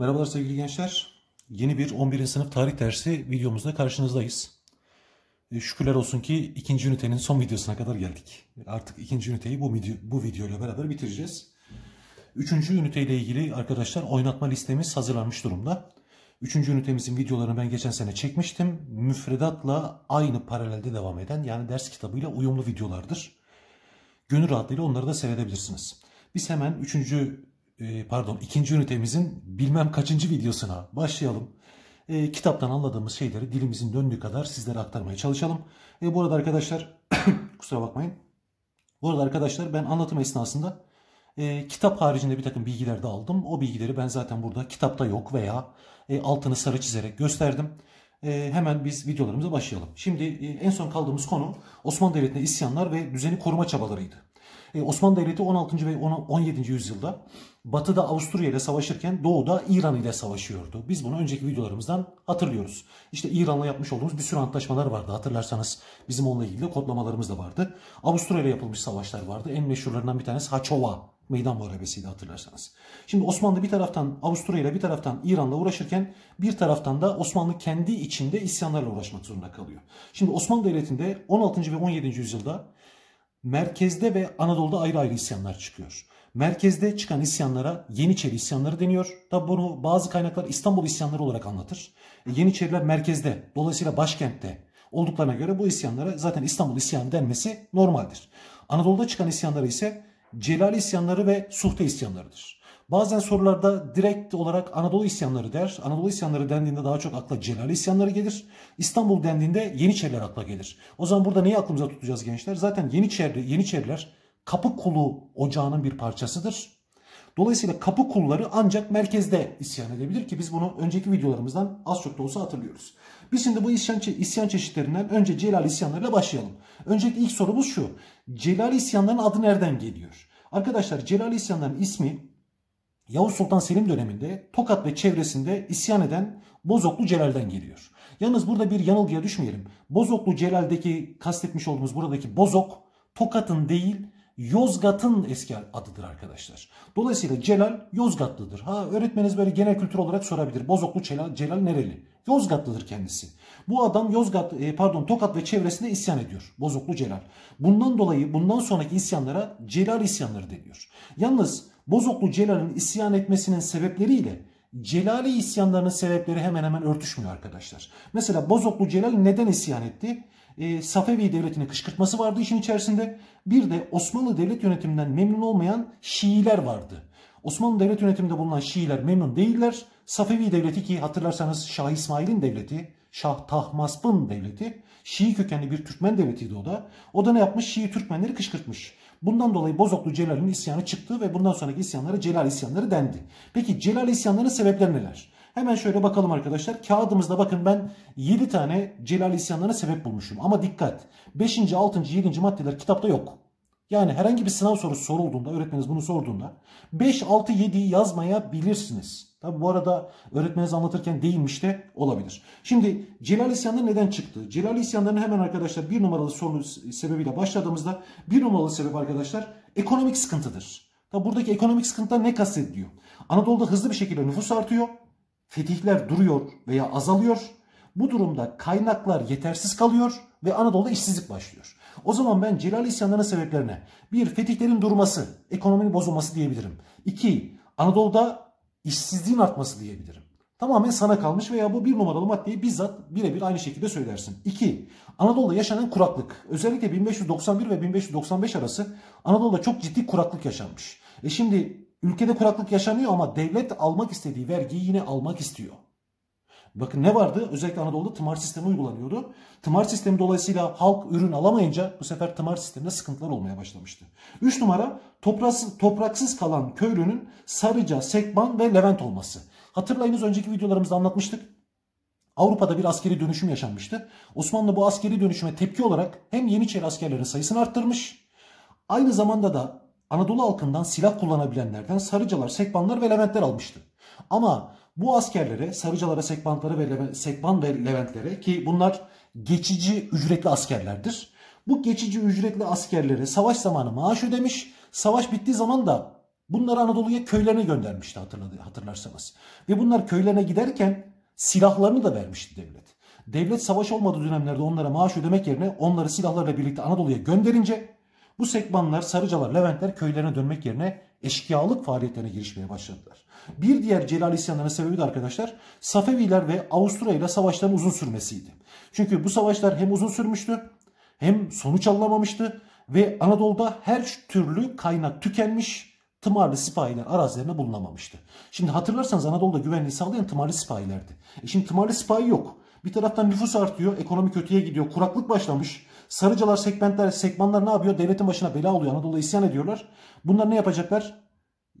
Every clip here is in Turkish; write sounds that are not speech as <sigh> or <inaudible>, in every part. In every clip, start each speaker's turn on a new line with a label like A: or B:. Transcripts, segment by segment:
A: Merhabalar sevgili gençler. Yeni bir 11. sınıf tarih dersi videomuzda karşınızdayız. E, şükürler olsun ki ikinci ünitenin son videosuna kadar geldik. E, artık ikinci üniteyi bu, video, bu videoyla beraber bitireceğiz. Üçüncü üniteyle ilgili arkadaşlar oynatma listemiz hazırlanmış durumda. Üçüncü ünitemizin videolarını ben geçen sene çekmiştim. Müfredatla aynı paralelde devam eden yani ders kitabıyla uyumlu videolardır. Gönül rahatlığıyla onları da seyredebilirsiniz. Biz hemen üçüncü ee, pardon ikinci ünitemizin bilmem kaçıncı videosuna başlayalım. E, kitaptan anladığımız şeyleri dilimizin döndüğü kadar sizlere aktarmaya çalışalım. E, bu arada arkadaşlar <coughs> kusura bakmayın. Bu arada arkadaşlar ben anlatım esnasında e, kitap haricinde bir takım bilgiler de aldım. O bilgileri ben zaten burada kitapta yok veya e, altını sarı çizerek gösterdim. E, hemen biz videolarımıza başlayalım. Şimdi e, en son kaldığımız konu Osmanlı Devleti'ne isyanlar ve düzeni koruma çabalarıydı. E, Osmanlı Devleti 16. ve 17. yüzyılda Batı'da Avusturya ile savaşırken Doğu'da İran ile savaşıyordu. Biz bunu önceki videolarımızdan hatırlıyoruz. İşte İran'la yapmış olduğumuz bir sürü antlaşmalar vardı hatırlarsanız. Bizim onunla ilgili de kodlamalarımız da vardı. Avusturya ile yapılmış savaşlar vardı. En meşhurlarından bir tanesi Haçova meydan muharebesiydi hatırlarsanız. Şimdi Osmanlı bir taraftan Avusturya ile bir taraftan İran'la uğraşırken bir taraftan da Osmanlı kendi içinde isyanlarla uğraşmak zorunda kalıyor. Şimdi Osmanlı Devleti'nde 16. ve 17. yüzyılda merkezde ve Anadolu'da ayrı ayrı isyanlar çıkıyor. Merkezde çıkan isyanlara Yeniçeri isyanları deniyor. Tabi bunu bazı kaynaklar İstanbul isyanları olarak anlatır. E, Yeniçeriler merkezde, dolayısıyla başkentte olduklarına göre bu isyanlara zaten İstanbul isyanı denmesi normaldir. Anadolu'da çıkan isyanları ise Celali isyanları ve Suhte isyanlarıdır. Bazen sorularda direkt olarak Anadolu isyanları der. Anadolu isyanları dendiğinde daha çok akla celal isyanları gelir. İstanbul dendiğinde Yeniçeriler akla gelir. O zaman burada neyi aklımıza tutacağız gençler? Zaten Yeniçeri, Yeniçeriler kapı kulu ocağının bir parçasıdır. Dolayısıyla kapı kulları ancak merkezde isyan edebilir ki biz bunu önceki videolarımızdan az çok da olsa hatırlıyoruz. Biz şimdi bu isyan, çe isyan çeşitlerinden önce Celal isyanlarıyla başlayalım. Öncelikle ilk sorumuz şu. Celal isyanların adı nereden geliyor? Arkadaşlar Celal isyanların ismi Yavuz Sultan Selim döneminde Tokat ve çevresinde isyan eden Bozoklu Celal'den geliyor. Yalnız burada bir yanılgıya düşmeyelim. Bozoklu Celal'deki kastetmiş olduğumuz buradaki Bozok Tokat'ın değil Yozgat'ın eski adıdır arkadaşlar. Dolayısıyla Celal Yozgatlıdır. Ha öğretmeniniz böyle genel kültür olarak sorabilir. Bozoklu Celal, Celal nereli? Yozgatlıdır kendisi. Bu adam Yozgat e, pardon Tokat ve çevresinde isyan ediyor. Bozoklu Celal. Bundan dolayı bundan sonraki isyanlara Celal isyanları deniyor. Yalnız Bozoklu Celal'in isyan etmesinin sebepleriyle Celali isyanlarının sebepleri hemen hemen örtüşmüyor arkadaşlar. Mesela Bozoklu Celal neden isyan etti? E, Safevi devletine kışkırtması vardı işin içerisinde. Bir de Osmanlı devlet yönetiminden memnun olmayan Şiiler vardı. Osmanlı devlet yönetiminde bulunan Şiiler memnun değiller. Safevi devleti ki hatırlarsanız Şah İsmail'in devleti, Şah Tahmasp'ın devleti, Şii kökenli bir Türkmen devletiydi o da. O da ne yapmış? Şii Türkmenleri kışkırtmış. Bundan dolayı Bozoklu Celal'in isyanı çıktı ve bundan sonraki isyanlara Celal isyanları dendi. Peki Celal isyanlarının sebepleri neler? Hemen şöyle bakalım arkadaşlar. Kağıdımızda bakın ben 7 tane Celal isyanlarına sebep bulmuşum. Ama dikkat 5. 6. 7. maddeler kitapta yok. Yani herhangi bir sınav sorusu sorulduğunda, öğretmeniniz bunu sorduğunda 5, 6, 7'yi yazmayabilirsiniz. Tabi bu arada öğretmeniniz anlatırken değilmiş de olabilir. Şimdi Celal isyanları neden çıktı? Celal isyanlarını hemen arkadaşlar bir numaralı soru sebebiyle başladığımızda bir numaralı sebep arkadaşlar ekonomik sıkıntıdır. Tabi buradaki ekonomik sıkıntıda ne kastediliyor? Anadolu'da hızlı bir şekilde nüfus artıyor. Fetihler duruyor veya azalıyor. Bu durumda kaynaklar yetersiz kalıyor ve Anadolu'da işsizlik başlıyor. O zaman ben Celal isyanlarının sebeplerine bir fetihlerin durması, ekonominin bozulması diyebilirim. İki, Anadolu'da işsizliğin artması diyebilirim. Tamamen sana kalmış veya bu bir numaralı maddeyi bizzat birebir aynı şekilde söylersin. 2. Anadolu'da yaşanan kuraklık. Özellikle 1591 ve 1595 arası Anadolu'da çok ciddi kuraklık yaşanmış. E şimdi ülkede kuraklık yaşanıyor ama devlet almak istediği vergiyi yine almak istiyor. Bakın ne vardı? Özellikle Anadolu'da tımar sistemi uygulanıyordu. Tımar sistemi dolayısıyla halk ürün alamayınca bu sefer tımar sisteminde sıkıntılar olmaya başlamıştı. 3 numara topraksız, topraksız kalan köylünün Sarıca, Sekban ve Levent olması. Hatırlayınız önceki videolarımızda anlatmıştık. Avrupa'da bir askeri dönüşüm yaşanmıştı. Osmanlı bu askeri dönüşüme tepki olarak hem Yeniçeri askerlerin sayısını arttırmış, aynı zamanda da Anadolu halkından silah kullanabilenlerden Sarıcalar, Sekbanlar ve Leventler almıştı. Ama bu askerlere, Sarıcalara, Sekbantlara ve Sekban ve Leventlere ki bunlar geçici ücretli askerlerdir. Bu geçici ücretli askerlere savaş zamanı maaş ödemiş. Savaş bittiği zaman da bunları Anadolu'ya köylerine göndermişti hatırladı, hatırlarsanız. Ve bunlar köylerine giderken silahlarını da vermişti devlet. Devlet savaş olmadığı dönemlerde onlara maaş ödemek yerine onları silahlarla birlikte Anadolu'ya gönderince bu sekbanlar, sarıcalar, leventler köylerine dönmek yerine eşkıyalık faaliyetlerine girişmeye başladılar. Bir diğer Celal isyanlarının sebebi de arkadaşlar Safeviler ve Avusturya ile savaşların uzun sürmesiydi. Çünkü bu savaşlar hem uzun sürmüştü hem sonuç alamamıştı ve Anadolu'da her türlü kaynak tükenmiş tımarlı sipahiler arazilerine bulunamamıştı. Şimdi hatırlarsanız Anadolu'da güvenliği sağlayan tımarlı sipahilerdi. E şimdi tımarlı sipahi yok. Bir taraftan nüfus artıyor, ekonomi kötüye gidiyor, kuraklık başlamış. Sarıcılar, segmentler, segmanlar ne yapıyor? Devletin başına bela oluyor. Anadolu isyan ediyorlar. Bunlar ne yapacaklar?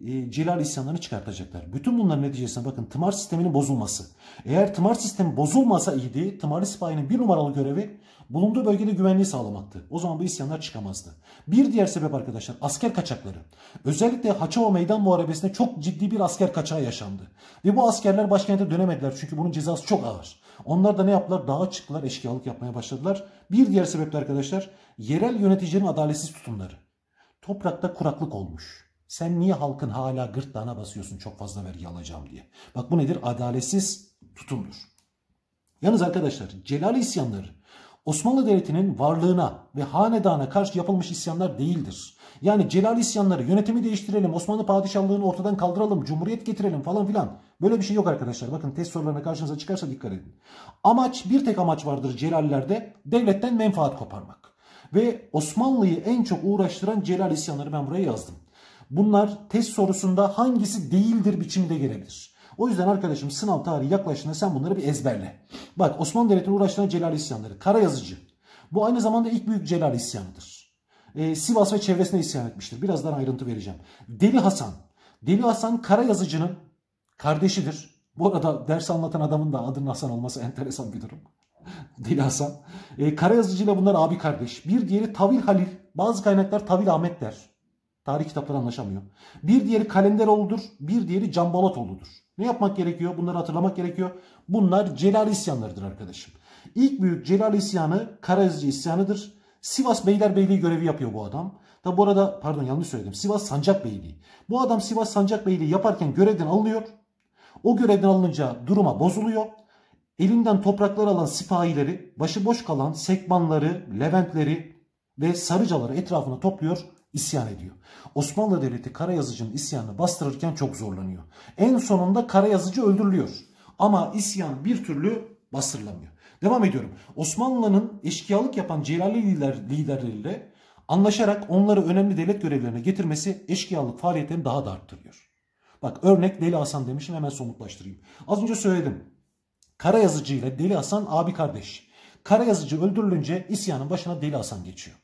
A: E, Celal isyanlarını çıkartacaklar. Bütün bunların neticesinde bakın tımar sisteminin bozulması. Eğer tımar sistemi bozulmasa iyiydi, e tımarlı sipahinin bir numaralı görevi bulunduğu bölgede güvenliği sağlamaktı. O zaman bu isyanlar çıkamazdı. Bir diğer sebep arkadaşlar asker kaçakları. Özellikle Haçova Meydan Muharebesi'nde çok ciddi bir asker kaçağı yaşandı. Ve bu askerler başkente dönemediler çünkü bunun cezası çok ağır. Onlar da ne yaptılar? Dağa çıktılar, eşkıyalık yapmaya başladılar. Bir diğer sebep de arkadaşlar yerel yöneticinin adaletsiz tutumları. Toprakta kuraklık olmuş. Sen niye halkın hala gırtlağına basıyorsun çok fazla vergi alacağım diye. Bak bu nedir? Adaletsiz tutumdur. Yalnız arkadaşlar Celal isyanları Osmanlı Devleti'nin varlığına ve hanedana karşı yapılmış isyanlar değildir. Yani Celal isyanları yönetimi değiştirelim, Osmanlı padişahlığını ortadan kaldıralım, cumhuriyet getirelim falan filan. Böyle bir şey yok arkadaşlar. Bakın test sorularına karşınıza çıkarsa dikkat edin. Amaç bir tek amaç vardır Celallerde devletten menfaat koparmak. Ve Osmanlı'yı en çok uğraştıran Celal isyanları ben buraya yazdım. Bunlar test sorusunda hangisi değildir biçimde gelebilir. O yüzden arkadaşım sınav tarihi yaklaştığında sen bunları bir ezberle. Bak Osmanlı Devleti'nin uğraştığı Celal isyanları. Kara yazıcı. Bu aynı zamanda ilk büyük Celal isyanıdır. Ee, Sivas ve çevresine isyan etmiştir. Birazdan ayrıntı vereceğim. Deli Hasan. Deli Hasan Kara yazıcının kardeşidir. Bu arada ders anlatan adamın da adının Hasan olması <laughs> enteresan bir durum. Deli Hasan. Ee, Kara yazıcıyla bunlar abi kardeş. Bir diğeri Tavil Halil. Bazı kaynaklar Tavil Ahmet der. Tarih kitapları anlaşamıyor. Bir diğeri Kalenderoğlu'dur, bir diğeri Canbalatoğlu'dur. Ne yapmak gerekiyor? Bunları hatırlamak gerekiyor. Bunlar Celal isyanlarıdır arkadaşım. İlk büyük Celal isyanı Karazici isyanıdır. Sivas Beylerbeyliği görevi yapıyor bu adam. Da bu arada pardon yanlış söyledim. Sivas Sancak Beyliği. Bu adam Sivas Sancak Beyliği yaparken görevden alınıyor. O görevden alınca duruma bozuluyor. Elinden topraklar alan sipahileri, başıboş kalan Sekmanları, leventleri ve sarıcaları etrafına topluyor isyan ediyor. Osmanlı Devleti Karayazıcı'nın isyanını bastırırken çok zorlanıyor. En sonunda Karayazıcı öldürülüyor. Ama isyan bir türlü bastırılamıyor. Devam ediyorum. Osmanlı'nın eşkıyalık yapan Celali lider, liderleriyle anlaşarak onları önemli devlet görevlerine getirmesi eşkıyalık faaliyetlerini daha da arttırıyor. Bak örnek Deli Hasan demişim hemen somutlaştırayım. Az önce söyledim. Karayazıcı ile Deli Hasan abi kardeş. Karayazıcı öldürülünce isyanın başına Deli Hasan geçiyor.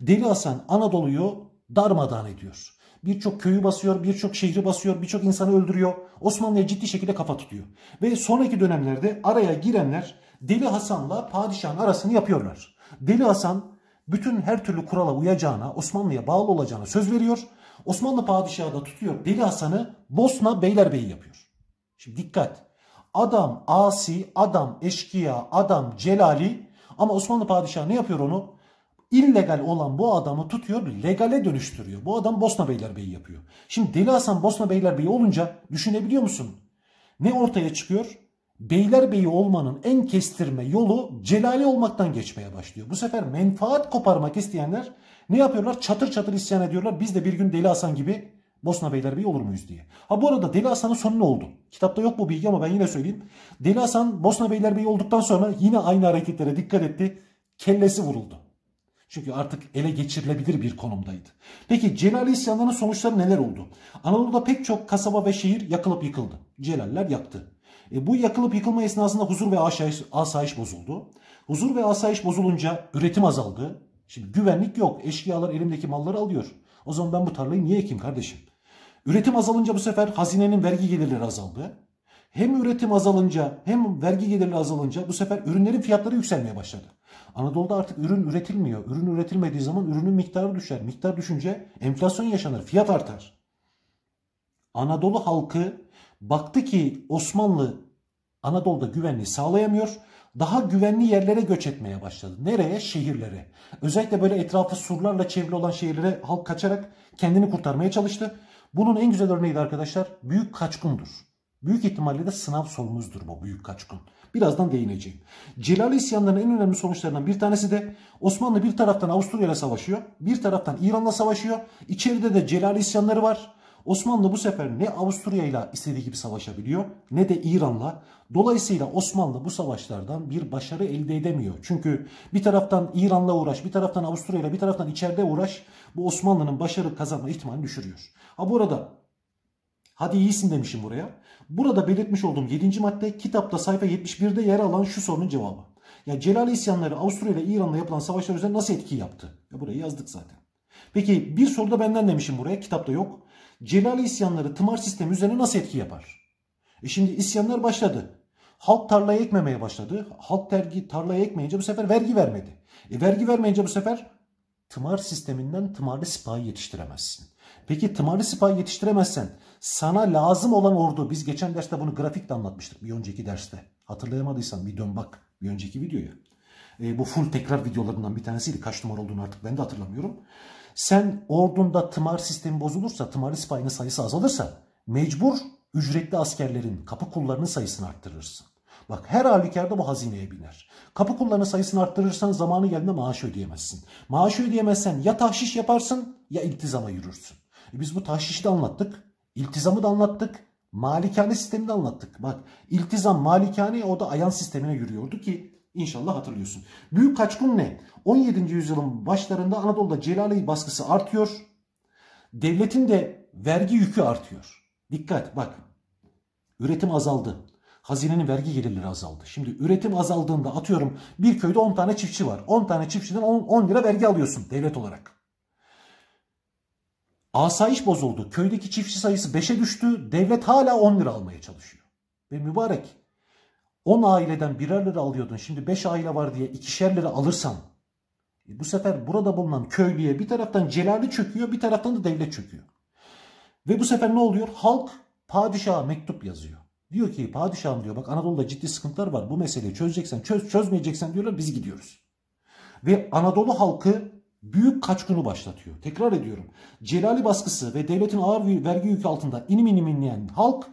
A: Deli Hasan Anadolu'yu darmadağın ediyor. Birçok köyü basıyor, birçok şehri basıyor, birçok insanı öldürüyor. Osmanlı'ya ciddi şekilde kafa tutuyor. Ve sonraki dönemlerde araya girenler Deli Hasan'la padişahın arasını yapıyorlar. Deli Hasan bütün her türlü kurala uyacağına, Osmanlı'ya bağlı olacağına söz veriyor. Osmanlı padişahı da tutuyor Deli Hasan'ı Bosna Beylerbeyi yapıyor. Şimdi dikkat. Adam asi, adam eşkıya, adam celali ama Osmanlı padişahı ne yapıyor onu? illegal olan bu adamı tutuyor legale dönüştürüyor. Bu adam Bosna Beylerbeyi yapıyor. Şimdi Deli Hasan Bosna Beylerbeyi olunca düşünebiliyor musun? Ne ortaya çıkıyor? Beylerbeyi olmanın en kestirme yolu celali olmaktan geçmeye başlıyor. Bu sefer menfaat koparmak isteyenler ne yapıyorlar? Çatır çatır isyan ediyorlar. Biz de bir gün Deli Hasan gibi Bosna Beylerbeyi olur muyuz diye. Ha bu arada Deli Hasan'ın sonu ne oldu? Kitapta yok bu bilgi ama ben yine söyleyeyim. Deli Hasan Bosna Beylerbeyi olduktan sonra yine aynı hareketlere dikkat etti. Kellesi vuruldu. Çünkü artık ele geçirilebilir bir konumdaydı. Peki Celal isyanlarının sonuçları neler oldu? Anadolu'da pek çok kasaba ve şehir yakılıp yıkıldı. Celaller yaktı. E, bu yakılıp yıkılma esnasında huzur ve asayiş, asayiş bozuldu. Huzur ve asayiş bozulunca üretim azaldı. Şimdi güvenlik yok. Eşkıyalar elimdeki malları alıyor. O zaman ben bu tarlayı niye ekeyim kardeşim? Üretim azalınca bu sefer hazinenin vergi gelirleri azaldı. Hem üretim azalınca hem vergi gelirleri azalınca bu sefer ürünlerin fiyatları yükselmeye başladı. Anadolu'da artık ürün üretilmiyor. Ürün üretilmediği zaman ürünün miktarı düşer. Miktar düşünce enflasyon yaşanır, fiyat artar. Anadolu halkı baktı ki Osmanlı Anadolu'da güvenliği sağlayamıyor. Daha güvenli yerlere göç etmeye başladı. Nereye? Şehirlere. Özellikle böyle etrafı surlarla çevrili olan şehirlere halk kaçarak kendini kurtarmaya çalıştı. Bunun en güzel örneği de arkadaşlar büyük kaçkundur. Büyük ihtimalle de sınav sorumuzdur bu büyük kaçkun. Birazdan değineceğim. Celali isyanlarının en önemli sonuçlarından bir tanesi de Osmanlı bir taraftan Avusturya ile savaşıyor. Bir taraftan İran'la savaşıyor. İçeride de Celali isyanları var. Osmanlı bu sefer ne Avusturya ile istediği gibi savaşabiliyor ne de İran'la. Dolayısıyla Osmanlı bu savaşlardan bir başarı elde edemiyor. Çünkü bir taraftan İran'la uğraş, bir taraftan Avusturya ile, bir taraftan içeride uğraş bu Osmanlı'nın başarı kazanma ihtimalini düşürüyor. Ha bu arada hadi iyisin demişim buraya. Burada belirtmiş olduğum 7. madde kitapta sayfa 71'de yer alan şu sorunun cevabı. Ya Celali isyanları Avusturya ile İran'la yapılan savaşlar üzerine nasıl etki yaptı? Ya burayı yazdık zaten. Peki bir soruda benden demişim buraya kitapta yok. Celali isyanları tımar sistemi üzerine nasıl etki yapar? E şimdi isyanlar başladı. Halk tarlaya ekmemeye başladı. Halk tergi tarlaya ekmeyince bu sefer vergi vermedi. E vergi vermeyince bu sefer tımar sisteminden tımarlı sipahi yetiştiremezsin. Peki tımarlı sipahi yetiştiremezsen sana lazım olan ordu biz geçen derste bunu grafikle anlatmıştık bir önceki derste. Hatırlayamadıysan bir dön bak bir önceki videoya. E, bu full tekrar videolarından bir tanesiydi. Kaç numara olduğunu artık ben de hatırlamıyorum. Sen ordunda tımar sistemi bozulursa, tımarlı sipahinin sayısı azalırsa mecbur ücretli askerlerin, kapı kullarının sayısını arttırırsın. Bak her halükarda bu hazineye biner. Kapı kullarının sayısını arttırırsan zamanı geldiğinde maaş ödeyemezsin. Maaş ödeyemezsen ya tahşiş yaparsın ya iltizama yürürsün. E, biz bu tahşişi de anlattık. İltizamı da anlattık. Malikane sistemini de anlattık. Bak iltizam malikane o da ayan sistemine yürüyordu ki inşallah hatırlıyorsun. Büyük kaçkun ne? 17. yüzyılın başlarında Anadolu'da Celaleyi baskısı artıyor. Devletin de vergi yükü artıyor. Dikkat bak. Üretim azaldı. Hazinenin vergi gelirleri azaldı. Şimdi üretim azaldığında atıyorum bir köyde 10 tane çiftçi var. 10 tane çiftçiden 10, 10 lira vergi alıyorsun devlet olarak. Asayiş bozuldu. Köydeki çiftçi sayısı 5'e düştü. Devlet hala 10 lira almaya çalışıyor. Ve mübarek 10 aileden birer lira alıyordun. Şimdi 5 aile var diye ikişer lira alırsan e, bu sefer burada bulunan köylüye bir taraftan celali çöküyor bir taraftan da devlet çöküyor. Ve bu sefer ne oluyor? Halk padişaha mektup yazıyor. Diyor ki padişahım diyor bak Anadolu'da ciddi sıkıntılar var. Bu meseleyi çözeceksen çöz çözmeyeceksen diyorlar biz gidiyoruz. Ve Anadolu halkı büyük kaçkını başlatıyor. Tekrar ediyorum. Celali baskısı ve devletin ağır vergi yükü altında inim inim inleyen halk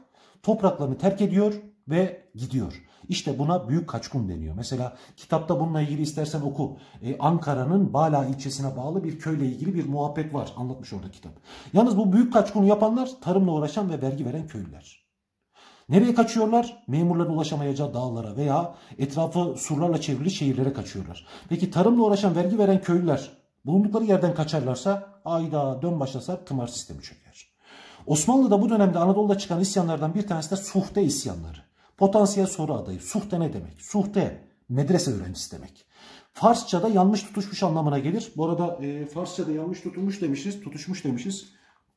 A: topraklarını terk ediyor ve gidiyor. İşte buna büyük kaçkun deniyor. Mesela kitapta bununla ilgili istersen oku. Ee, Ankara'nın Bala ilçesine bağlı bir köyle ilgili bir muhabbet var. Anlatmış orada kitap. Yalnız bu büyük kaçkunu yapanlar tarımla uğraşan ve vergi veren köylüler. Nereye kaçıyorlar? Memurların ulaşamayacağı dağlara veya etrafı surlarla çevrili şehirlere kaçıyorlar. Peki tarımla uğraşan vergi veren köylüler bulundukları yerden kaçarlarsa ayda dön başlasar tımar sistemi çöker. Osmanlı'da bu dönemde Anadolu'da çıkan isyanlardan bir tanesi de suhte isyanları. Potansiyel soru adayı. Suhte ne demek? Suhte medrese öğrencisi demek. Farsça'da yanlış tutuşmuş anlamına gelir. Bu arada e, Farsça'da yanlış tutulmuş demişiz, tutuşmuş demişiz.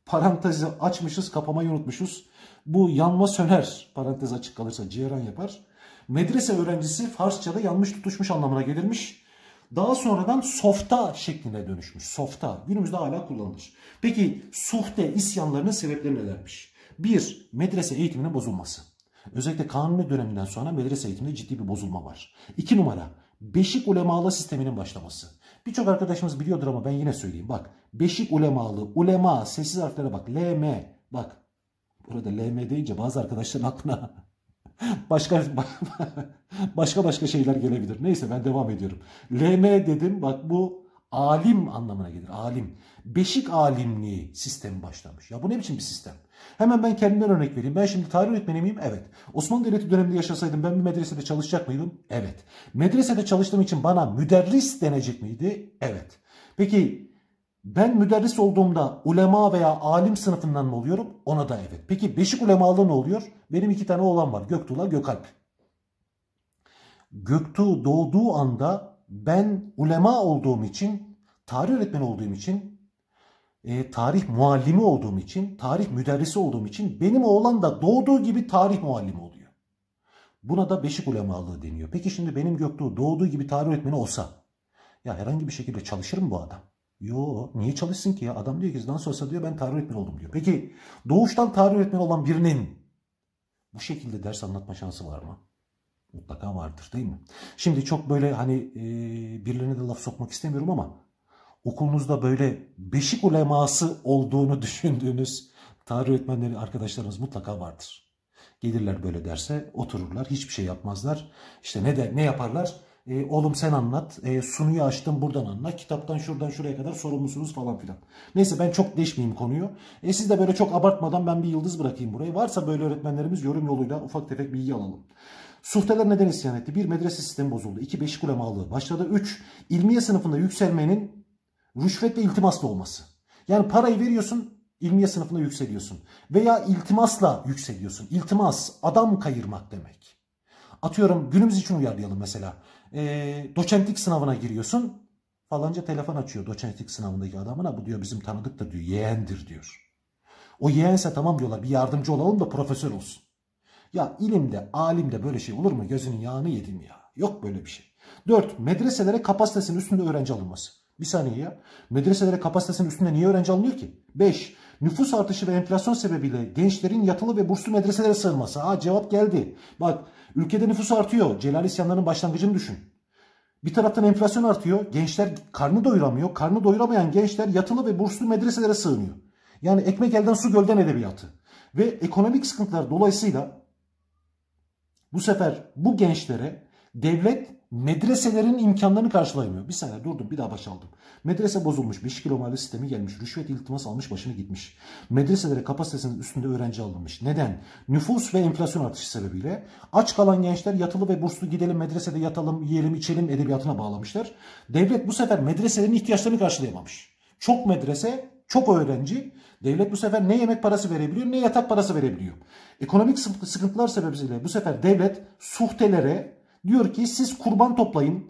A: Parantezi açmışız, kapamayı unutmuşuz. Bu yanma söner parantez açık kalırsa ciğeran yapar. Medrese öğrencisi Farsça'da yanlış tutuşmuş anlamına gelirmiş. Daha sonradan softa şekline dönüşmüş. Softa günümüzde hala kullanılır. Peki suhte isyanlarının sebepleri nelermiş? Bir, medrese eğitiminin bozulması. Özellikle kanuni döneminden sonra medrese eğitiminde ciddi bir bozulma var. İki numara, beşik ulemalı sisteminin başlaması. Birçok arkadaşımız biliyordur ama ben yine söyleyeyim. Bak, beşik ulemalı, ulema, sessiz harflere bak. LM, bak. Burada LM deyince bazı arkadaşların aklına başka <laughs> başka başka şeyler gelebilir. Neyse ben devam ediyorum. LM dedim bak bu alim anlamına gelir. Alim. Beşik alimliği sistemi başlamış. Ya bu ne biçim bir sistem? Hemen ben kendimden örnek vereyim. Ben şimdi tarih öğretmeni miyim? Evet. Osmanlı Devleti döneminde yaşasaydım ben bir medresede çalışacak mıydım? Evet. Medresede çalıştığım için bana müderris denecek miydi? Evet. Peki ben müderris olduğumda ulema veya alim sınıfından mı oluyorum? Ona da evet. Peki beşik ulemalı ne oluyor? Benim iki tane oğlan var. Göktuğ'la Gökalp. Göktuğ doğduğu anda ben ulema olduğum için, tarih öğretmeni olduğum için, e, tarih muallimi olduğum için, tarih müderrisi olduğum için benim oğlan da doğduğu gibi tarih muallimi oluyor. Buna da beşik ulemalığı deniyor. Peki şimdi benim Göktuğ doğduğu gibi tarih öğretmeni olsa ya herhangi bir şekilde çalışır mı bu adam? Yo niye çalışsın ki ya? Adam diyor ki nasıl olsa diyor ben tarih öğretmeni oldum diyor. Peki doğuştan tarih öğretmeni olan birinin bu şekilde ders anlatma şansı var mı? Mutlaka vardır değil mi? Şimdi çok böyle hani e, birilerine de laf sokmak istemiyorum ama okulunuzda böyle beşik uleması olduğunu <laughs> düşündüğünüz tarih öğretmenleri arkadaşlarınız mutlaka vardır. Gelirler böyle derse otururlar hiçbir şey yapmazlar. İşte ne de ne yaparlar? E, oğlum sen anlat. E, sunuyu açtım buradan anla, Kitaptan şuradan şuraya kadar sorumlusunuz falan filan. Neyse ben çok deşmeyeyim konuyu. E, siz de böyle çok abartmadan ben bir yıldız bırakayım buraya. Varsa böyle öğretmenlerimiz yorum yoluyla ufak tefek bilgi alalım. Suhteler neden isyan etti? Bir Medrese sistemi bozuldu. 2. Beşik ulemalığı başladı. üç İlmiye sınıfında yükselmenin rüşvet ve iltimasla olması. Yani parayı veriyorsun ilmiye sınıfına yükseliyorsun. Veya iltimasla yükseliyorsun. İltimas adam kayırmak demek. Atıyorum günümüz için uyarlayalım mesela e, doçentlik sınavına giriyorsun. Falanca telefon açıyor doçentlik sınavındaki adamına. Bu diyor bizim tanıdıktır diyor. Yeğendir diyor. O yeğense tamam diyorlar bir yardımcı olalım da profesör olsun. Ya ilimde, alimde böyle şey olur mu? Gözünün yağını yedim ya. Yok böyle bir şey. Dört Medreselere kapasitesinin üstünde öğrenci alınması. Bir saniye ya. Medreselere kapasitesinin üstünde niye öğrenci alınıyor ki? Beş Nüfus artışı ve enflasyon sebebiyle gençlerin yatılı ve burslu medreselere sığınması. Aa cevap geldi. Bak Ülkede nüfus artıyor. Celal isyanlarının başlangıcını düşün. Bir taraftan enflasyon artıyor. Gençler karnı doyuramıyor. Karnı doyuramayan gençler yatılı ve burslu medreselere sığınıyor. Yani ekmek elden su gölden edebiyatı. Ve ekonomik sıkıntılar dolayısıyla bu sefer bu gençlere devlet medreselerin imkanlarını karşılayamıyor. Bir sene durdum bir daha başaldım. Medrese bozulmuş 5 kilo sistemi gelmiş. Rüşvet iltimas almış başını gitmiş. Medreselere kapasitesinin üstünde öğrenci alınmış. Neden? Nüfus ve enflasyon artışı sebebiyle aç kalan gençler yatılı ve burslu gidelim medresede yatalım yiyelim içelim edebiyatına bağlamışlar. Devlet bu sefer medreselerin ihtiyaçlarını karşılayamamış. Çok medrese çok öğrenci devlet bu sefer ne yemek parası verebiliyor ne yatak parası verebiliyor. Ekonomik sıkıntılar sebebiyle bu sefer devlet suhtelere Diyor ki siz kurban toplayın,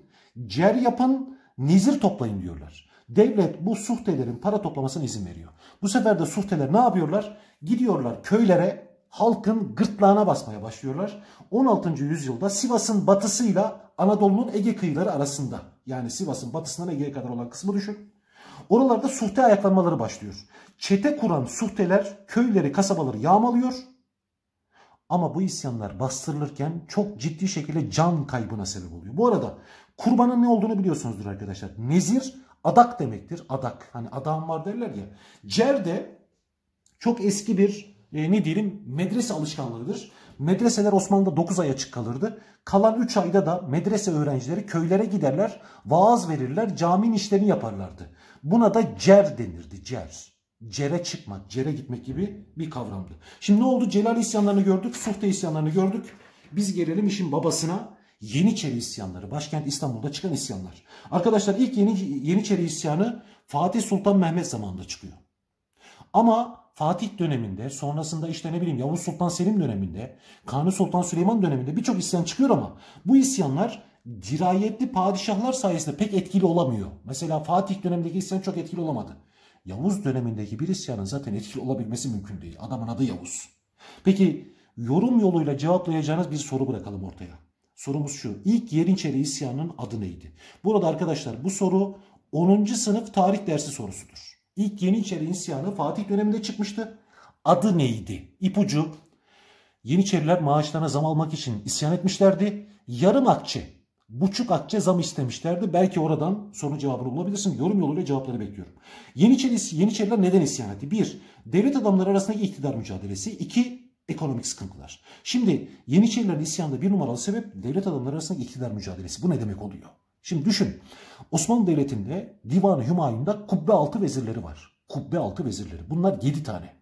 A: cer yapın, nizir toplayın diyorlar. Devlet bu suhtelerin para toplamasına izin veriyor. Bu sefer de suhteler ne yapıyorlar? Gidiyorlar köylere halkın gırtlağına basmaya başlıyorlar. 16. yüzyılda Sivas'ın batısıyla Anadolu'nun Ege kıyıları arasında yani Sivas'ın batısından Ege'ye kadar olan kısmı düşün. Oralarda suhte ayaklanmaları başlıyor. Çete kuran suhteler köyleri, kasabaları yağmalıyor ama bu isyanlar bastırılırken çok ciddi şekilde can kaybına sebep oluyor. Bu arada kurbanın ne olduğunu biliyorsunuzdur arkadaşlar. Nezir adak demektir. Adak. Hani adam var derler ya. de çok eski bir e, ne diyelim medrese alışkanlığıdır. Medreseler Osmanlı'da 9 ay açık kalırdı. Kalan 3 ayda da medrese öğrencileri köylere giderler, vaaz verirler, caminin işlerini yaparlardı. Buna da cer denirdi, cer cere çıkmak, cere gitmek gibi bir kavramdı. Şimdi ne oldu? Celal isyanlarını gördük, Suhte isyanlarını gördük. Biz gelelim işin babasına. Yeniçeri isyanları, başkent İstanbul'da çıkan isyanlar. Arkadaşlar ilk Yeni, Yeniçeri isyanı Fatih Sultan Mehmet zamanında çıkıyor. Ama Fatih döneminde, sonrasında işte ne bileyim Yavuz Sultan Selim döneminde, Kanuni Sultan Süleyman döneminde birçok isyan çıkıyor ama bu isyanlar dirayetli padişahlar sayesinde pek etkili olamıyor. Mesela Fatih dönemindeki isyan çok etkili olamadı. Yavuz dönemindeki bir isyanın zaten etkili olabilmesi mümkün değil. Adamın adı Yavuz. Peki yorum yoluyla cevaplayacağınız bir soru bırakalım ortaya. Sorumuz şu. İlk Yerinçeri isyanının adı neydi? Burada arkadaşlar bu soru 10. sınıf tarih dersi sorusudur. İlk Yeniçeri isyanı Fatih döneminde çıkmıştı. Adı neydi? İpucu Yeniçeriler maaşlarına zam almak için isyan etmişlerdi. Yarım akçe buçuk akçe zam istemişlerdi. Belki oradan sorunun cevabını bulabilirsin. Yorum yoluyla cevapları bekliyorum. Yeniçeri, Yeniçeriler neden isyan etti? Bir, devlet adamları arasındaki iktidar mücadelesi. İki, ekonomik sıkıntılar. Şimdi Yeniçerilerin isyanında bir numaralı sebep devlet adamları arasındaki iktidar mücadelesi. Bu ne demek oluyor? Şimdi düşün. Osmanlı Devleti'nde Divan-ı Hümayun'da kubbe altı vezirleri var. Kubbe altı vezirleri. Bunlar yedi tane.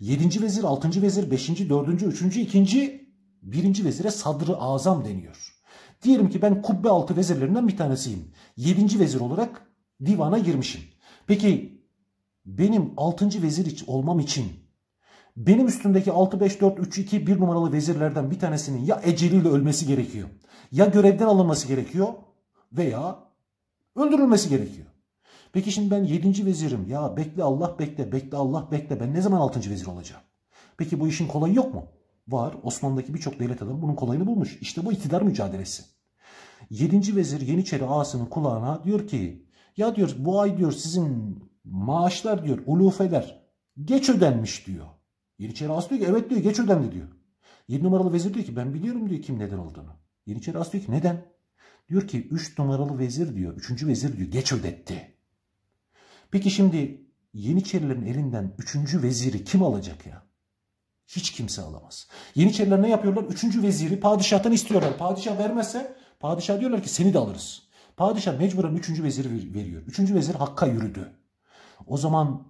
A: Yedinci vezir, altıncı vezir, beşinci, dördüncü, üçüncü, ikinci, birinci vezire sadrı azam deniyor. Diyelim ki ben kubbe altı vezirlerinden bir tanesiyim. Yedinci vezir olarak divana girmişim. Peki benim altıncı vezir olmam için benim üstümdeki 6, 5, 4, 3, 2, 1 numaralı vezirlerden bir tanesinin ya eceliyle ölmesi gerekiyor ya görevden alınması gerekiyor veya öldürülmesi gerekiyor. Peki şimdi ben 7. vezirim ya bekle Allah bekle bekle Allah bekle ben ne zaman 6. vezir olacağım? Peki bu işin kolayı yok mu? Var Osmanlı'daki birçok devlet adamı bunun kolayını bulmuş. İşte bu iktidar mücadelesi. 7. vezir Yeniçeri ağasının kulağına diyor ki ya diyor bu ay diyor sizin maaşlar diyor ulufeler geç ödenmiş diyor. Yeniçeri ağası diyor ki evet diyor geç ödendi diyor. 7 numaralı vezir diyor ki ben biliyorum diyor kim neden olduğunu. Yeniçeri ağası diyor ki neden? Diyor ki 3 numaralı vezir diyor 3. vezir diyor geç ödetti. Peki şimdi Yeniçerilerin elinden 3. veziri kim alacak ya? Hiç kimse alamaz. Yeniçeriler ne yapıyorlar? Üçüncü veziri padişahtan istiyorlar. Padişah vermezse Padişah diyorlar ki seni de alırız. Padişah mecburen üçüncü veziri veriyor. Üçüncü vezir Hakk'a yürüdü. O zaman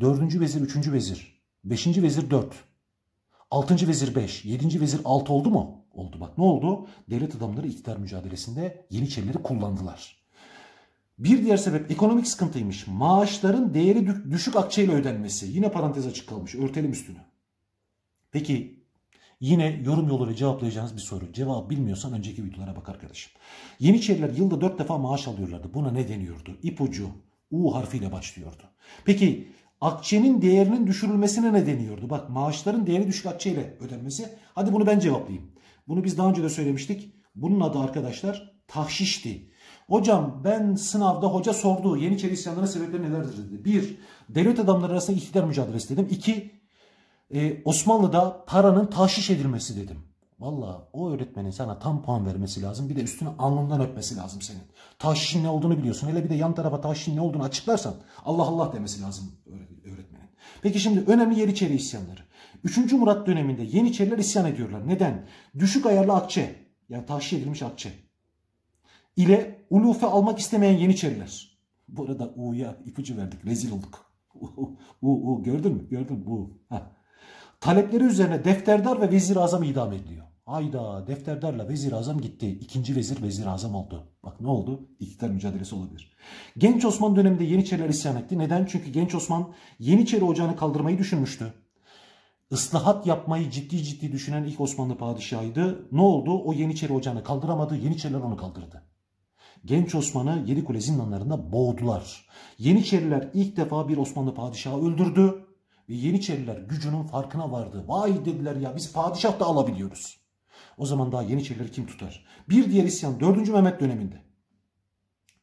A: dördüncü vezir üçüncü vezir, beşinci vezir dört, altıncı vezir beş, yedinci vezir altı oldu mu? Oldu bak ne oldu? Devlet adamları iktidar mücadelesinde Yeniçerileri kullandılar. Bir diğer sebep ekonomik sıkıntıymış. Maaşların değeri düşük akçeyle ödenmesi. Yine parantez açık kalmış. Örtelim üstünü. Peki Yine yorum yoluyla cevaplayacağınız bir soru. Cevabı bilmiyorsan önceki videolara bak arkadaşım. Yeniçeriler yılda 4 defa maaş alıyorlardı. Buna ne deniyordu? İpucu U harfiyle başlıyordu. Peki akçenin değerinin düşürülmesine ne deniyordu? Bak maaşların değeri düşük akçeyle ödenmesi. Hadi bunu ben cevaplayayım. Bunu biz daha önce de söylemiştik. Bunun adı arkadaşlar tahşişti. Hocam ben sınavda hoca sordu. Yeniçeri isyanlarına sebepleri nelerdir dedi. Bir, devlet adamları arasında iktidar mücadelesi dedim. İki, e, Osmanlı'da paranın tahşiş edilmesi dedim. Valla o öğretmenin sana tam puan vermesi lazım. Bir de üstüne alnından öpmesi lazım senin. Tahşişin ne olduğunu biliyorsun. Hele bir de yan tarafa tahşişin ne olduğunu açıklarsan Allah Allah demesi lazım öğretmenin. Peki şimdi önemli Yeniçeri isyanları. 3. Murat döneminde Yeniçeriler isyan ediyorlar. Neden? Düşük ayarlı akçe yani tahşiş edilmiş akçe ile ulufe almak istemeyen Yeniçeriler. Bu arada U'ya ipucu verdik. Rezil olduk. <laughs> U, U, U gördün mü? Gördün mü? U. Ha. Talepleri üzerine defterdar ve vezir azam idam ediliyor. Ayda defterdarla vezir azam gitti. İkinci vezir vezir azam oldu. Bak ne oldu? İktidar mücadelesi olabilir. Genç Osman döneminde Yeniçeriler isyan etti. Neden? Çünkü Genç Osman Yeniçeri ocağını kaldırmayı düşünmüştü. Islahat yapmayı ciddi ciddi düşünen ilk Osmanlı padişahıydı. Ne oldu? O Yeniçeri ocağını kaldıramadı. Yeniçeriler onu kaldırdı. Genç Osman'ı Yedikule zindanlarında boğdular. Yeniçeriler ilk defa bir Osmanlı padişahı öldürdü. Ve Yeniçeriler gücünün farkına vardı. Vay dediler ya biz padişah da alabiliyoruz. O zaman daha Yeniçerileri kim tutar? Bir diğer isyan 4. Mehmet döneminde.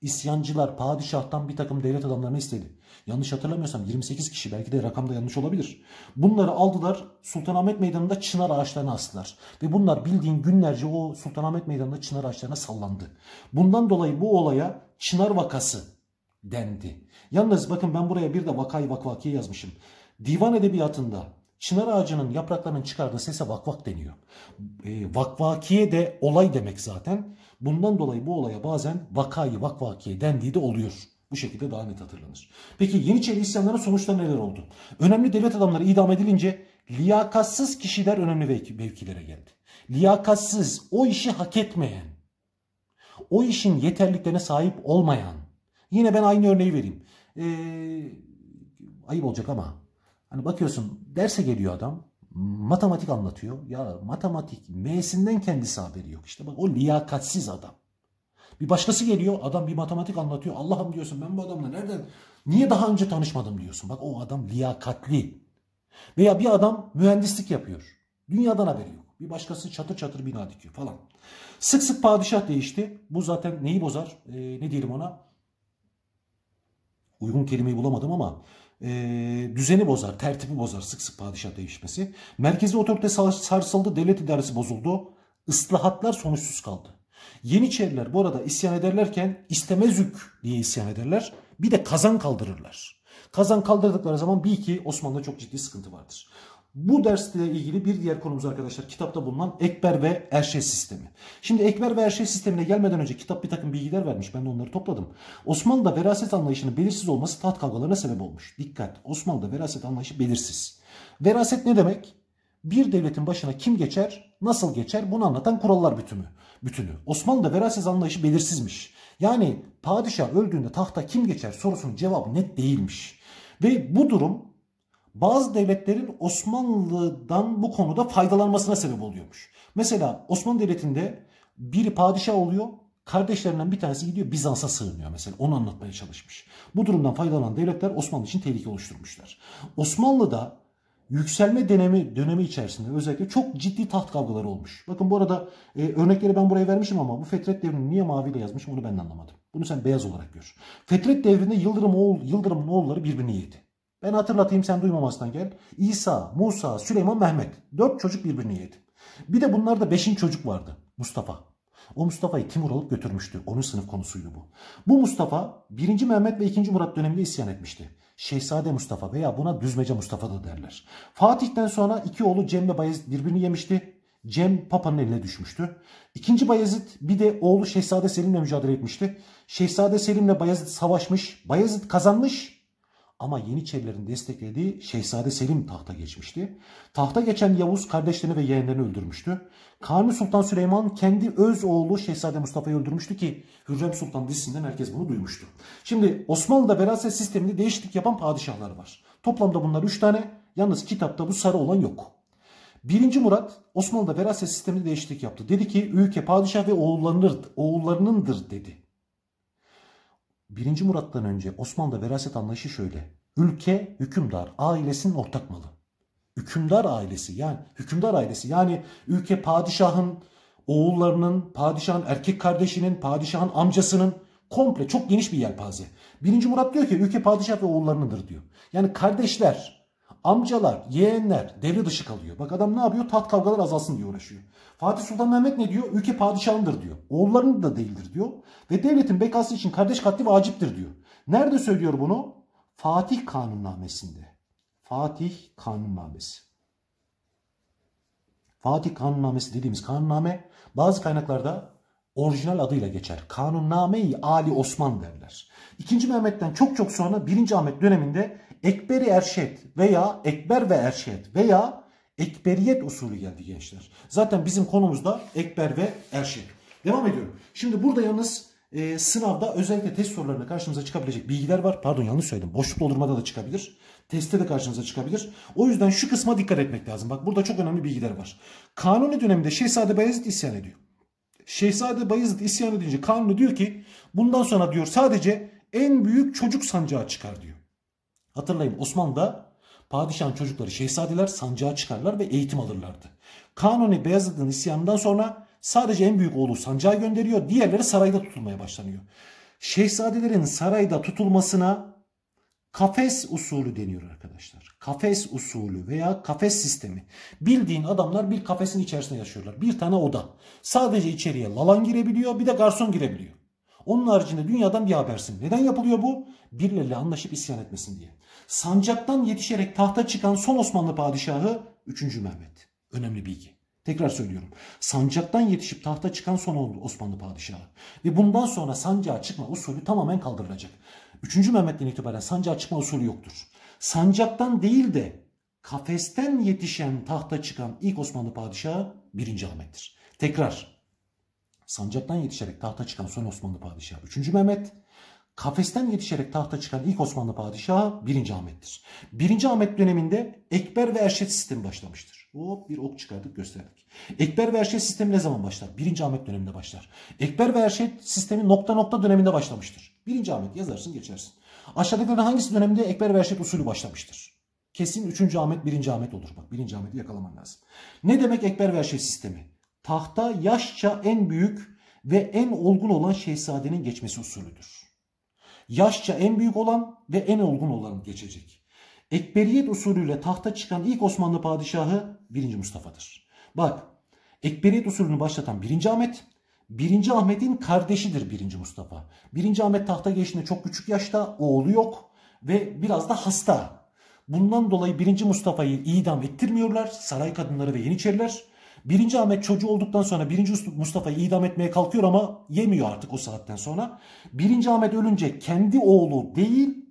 A: İsyancılar padişahtan bir takım devlet adamlarını istedi. Yanlış hatırlamıyorsam 28 kişi belki de rakamda yanlış olabilir. Bunları aldılar Sultanahmet Meydanı'nda çınar ağaçlarına astılar. Ve bunlar bildiğin günlerce o Sultanahmet Meydanı'nda çınar ağaçlarına sallandı. Bundan dolayı bu olaya çınar vakası dendi. Yalnız bakın ben buraya bir de vakay vakvakiye yazmışım. Divan edebiyatında çınar ağacının yapraklarının çıkardığı sese vakvak deniyor. E, ee, vakvakiye de olay demek zaten. Bundan dolayı bu olaya bazen vakayı vakvakiye dendiği de oluyor. Bu şekilde daha net hatırlanır. Peki Yeniçeri isyanlarının sonuçları neler oldu? Önemli devlet adamları idam edilince liyakatsız kişiler önemli mevkilere geldi. Liyakatsız, o işi hak etmeyen, o işin yeterliklerine sahip olmayan. Yine ben aynı örneği vereyim. Ee, ayıp olacak ama Hani bakıyorsun derse geliyor adam matematik anlatıyor. Ya matematik M'sinden kendisi haberi yok. İşte bak o liyakatsiz adam. Bir başkası geliyor adam bir matematik anlatıyor. Allah'ım diyorsun ben bu adamla nereden niye daha önce tanışmadım diyorsun. Bak o adam liyakatli. Veya bir adam mühendislik yapıyor. Dünyadan haberi yok. Bir başkası çatır çatır bina dikiyor falan. Sık sık padişah değişti. Bu zaten neyi bozar? Ee, ne diyelim ona? Uygun kelimeyi bulamadım ama e, düzeni bozar, tertibi bozar sık sık padişah değişmesi. Merkezi otorite sarsıldı, devlet idaresi bozuldu. Islahatlar sonuçsuz kaldı. Yeniçeriler bu arada isyan ederlerken istemezük diye isyan ederler. Bir de kazan kaldırırlar. Kazan kaldırdıkları zaman bil ki Osmanlı'da çok ciddi sıkıntı vardır. Bu dersle ilgili bir diğer konumuz arkadaşlar kitapta bulunan ekber ve erşe sistemi. Şimdi ekber ve erşe sistemine gelmeden önce kitap bir takım bilgiler vermiş. Ben de onları topladım. Osmanlı'da veraset anlayışının belirsiz olması taht kavgalarına sebep olmuş. Dikkat! Osmanlı'da veraset anlayışı belirsiz. Veraset ne demek? Bir devletin başına kim geçer, nasıl geçer bunu anlatan kurallar bütünü. bütünü. Osmanlı'da veraset anlayışı belirsizmiş. Yani padişah öldüğünde tahta kim geçer sorusunun cevabı net değilmiş. Ve bu durum bazı devletlerin Osmanlı'dan bu konuda faydalanmasına sebep oluyormuş. Mesela Osmanlı Devleti'nde biri padişah oluyor, kardeşlerinden bir tanesi gidiyor Bizans'a sığınıyor mesela. Onu anlatmaya çalışmış. Bu durumdan faydalanan devletler Osmanlı için tehlike oluşturmuşlar. Osmanlı'da yükselme dönemi, dönemi içerisinde özellikle çok ciddi taht kavgaları olmuş. Bakın bu arada e, örnekleri ben buraya vermişim ama bu Fetret devrini niye maviyle yazmışım onu ben de anlamadım. Bunu sen beyaz olarak gör. Fetret devrinde Yıldırım oğul, Yıldırım'ın oğulları birbirini yedi. Ben hatırlatayım sen duymamasına gel. İsa, Musa, Süleyman, Mehmet. Dört çocuk birbirini yedi. Bir de bunlarda beşin çocuk vardı. Mustafa. O Mustafa'yı Timur alıp götürmüştü. Onun sınıf konusuydu bu. Bu Mustafa 1. Mehmet ve 2. Murat döneminde isyan etmişti. Şehzade Mustafa veya buna Düzmece Mustafa da derler. Fatih'ten sonra iki oğlu Cem ve Bayezid birbirini yemişti. Cem Papa'nın eline düşmüştü. İkinci Bayezid bir de oğlu Şehzade Selim'le mücadele etmişti. Şehzade Selim'le Bayezid savaşmış. Bayezid kazanmış ama Yeniçerilerin desteklediği Şehzade Selim tahta geçmişti. Tahta geçen Yavuz kardeşlerini ve yeğenlerini öldürmüştü. Kanuni Sultan Süleyman kendi öz oğlu Şehzade Mustafa'yı öldürmüştü ki Hürrem Sultan dizisinden herkes bunu duymuştu. Şimdi Osmanlı'da veraset sisteminde değişiklik yapan padişahlar var. Toplamda bunlar 3 tane. Yalnız kitapta bu sarı olan yok. Birinci Murat Osmanlı'da veraset sisteminde değişiklik yaptı. Dedi ki ülke padişah ve oğullarındır, oğullarınındır dedi. 1. Murat'tan önce Osmanlı'da veraset anlayışı şöyle. Ülke hükümdar ailesinin ortak malı. Hükümdar ailesi yani hükümdar ailesi yani ülke padişahın oğullarının, padişahın erkek kardeşinin, padişahın amcasının komple çok geniş bir yelpaze. 1. Murat diyor ki ülke padişah ve oğullarındır diyor. Yani kardeşler amcalar, yeğenler devre dışı kalıyor. Bak adam ne yapıyor? Tat kavgalar azalsın diye uğraşıyor. Fatih Sultan Mehmet ne diyor? Ülke padişahındır diyor. Oğullarının da değildir diyor. Ve devletin bekası için kardeş katli vaciptir diyor. Nerede söylüyor bunu? Fatih Kanunnamesi'nde. Fatih Kanunnamesi. Fatih Kanunnamesi dediğimiz kanunname bazı kaynaklarda orijinal adıyla geçer. Kanunname-i Ali Osman derler. 2. Mehmet'ten çok çok sonra 1. Ahmet döneminde Ekberi Erşet veya Ekber ve Erşet veya Ekberiyet usulü geldi gençler. Zaten bizim konumuzda Ekber ve Erşet. Devam ediyorum. Şimdi burada yalnız e, sınavda özellikle test sorularında karşımıza çıkabilecek bilgiler var. Pardon yanlış söyledim. Boşluk doldurmada da çıkabilir. Testte de karşımıza çıkabilir. O yüzden şu kısma dikkat etmek lazım. Bak burada çok önemli bilgiler var. Kanuni döneminde Şehzade Bayezid isyan ediyor. Şehzade Bayezid isyan edince Kanuni diyor ki bundan sonra diyor sadece en büyük çocuk sancağı çıkar diyor. Hatırlayın Osmanlı'da padişahın çocukları şehzadeler sancağa çıkarlar ve eğitim alırlardı. Kanuni Beyazıt'ın isyanından sonra sadece en büyük oğlu sancağa gönderiyor. Diğerleri sarayda tutulmaya başlanıyor. Şehzadelerin sarayda tutulmasına kafes usulü deniyor arkadaşlar. Kafes usulü veya kafes sistemi. Bildiğin adamlar bir kafesin içerisinde yaşıyorlar. Bir tane oda. Sadece içeriye lalan girebiliyor bir de garson girebiliyor. Onun haricinde dünyadan bir habersin. Neden yapılıyor bu? Birileriyle anlaşıp isyan etmesin diye. Sancaktan yetişerek tahta çıkan son Osmanlı padişahı 3. Mehmet. Önemli bilgi. Tekrar söylüyorum. Sancaktan yetişip tahta çıkan son oldu Osmanlı padişahı. Ve bundan sonra sancağa çıkma usulü tamamen kaldırılacak. 3. Mehmet'ten itibaren sancağa çıkma usulü yoktur. Sancaktan değil de kafesten yetişen tahta çıkan ilk Osmanlı padişahı 1. Ahmet'tir. Tekrar Sancaktan yetişerek tahta çıkan son Osmanlı padişahı 3. Mehmet, kafesten yetişerek tahta çıkan ilk Osmanlı padişahı 1. Ahmet'tir. 1. Ahmet döneminde Ekber ve Erşet sistemi başlamıştır. Hop bir ok çıkardık gösterdik. Ekber ve Erşet sistemi ne zaman başlar? 1. Ahmet döneminde başlar. Ekber ve Erşet sistemi nokta nokta döneminde başlamıştır. 1. Ahmet yazarsın geçersin. Aşağıdakilerden hangisi döneminde Ekber ve Erşet usulü başlamıştır? Kesin 3. Ahmet 1. Ahmet olur. Bak 1. Ahmet'i yakalaman lazım. Ne demek Ekber ve Erşet sistemi? tahta yaşça en büyük ve en olgun olan şehzadenin geçmesi usulüdür. Yaşça en büyük olan ve en olgun olan geçecek. Ekberiyet usulüyle tahta çıkan ilk Osmanlı padişahı 1. Mustafa'dır. Bak Ekberiyet usulünü başlatan 1. Ahmet 1. Ahmet'in kardeşidir 1. Mustafa. 1. Ahmet tahta geçtiğinde çok küçük yaşta oğlu yok ve biraz da hasta. Bundan dolayı 1. Mustafa'yı idam ettirmiyorlar saray kadınları ve yeniçeriler. Birinci Ahmet çocuğu olduktan sonra birinci Mustafa'yı idam etmeye kalkıyor ama yemiyor artık o saatten sonra. Birinci Ahmet ölünce kendi oğlu değil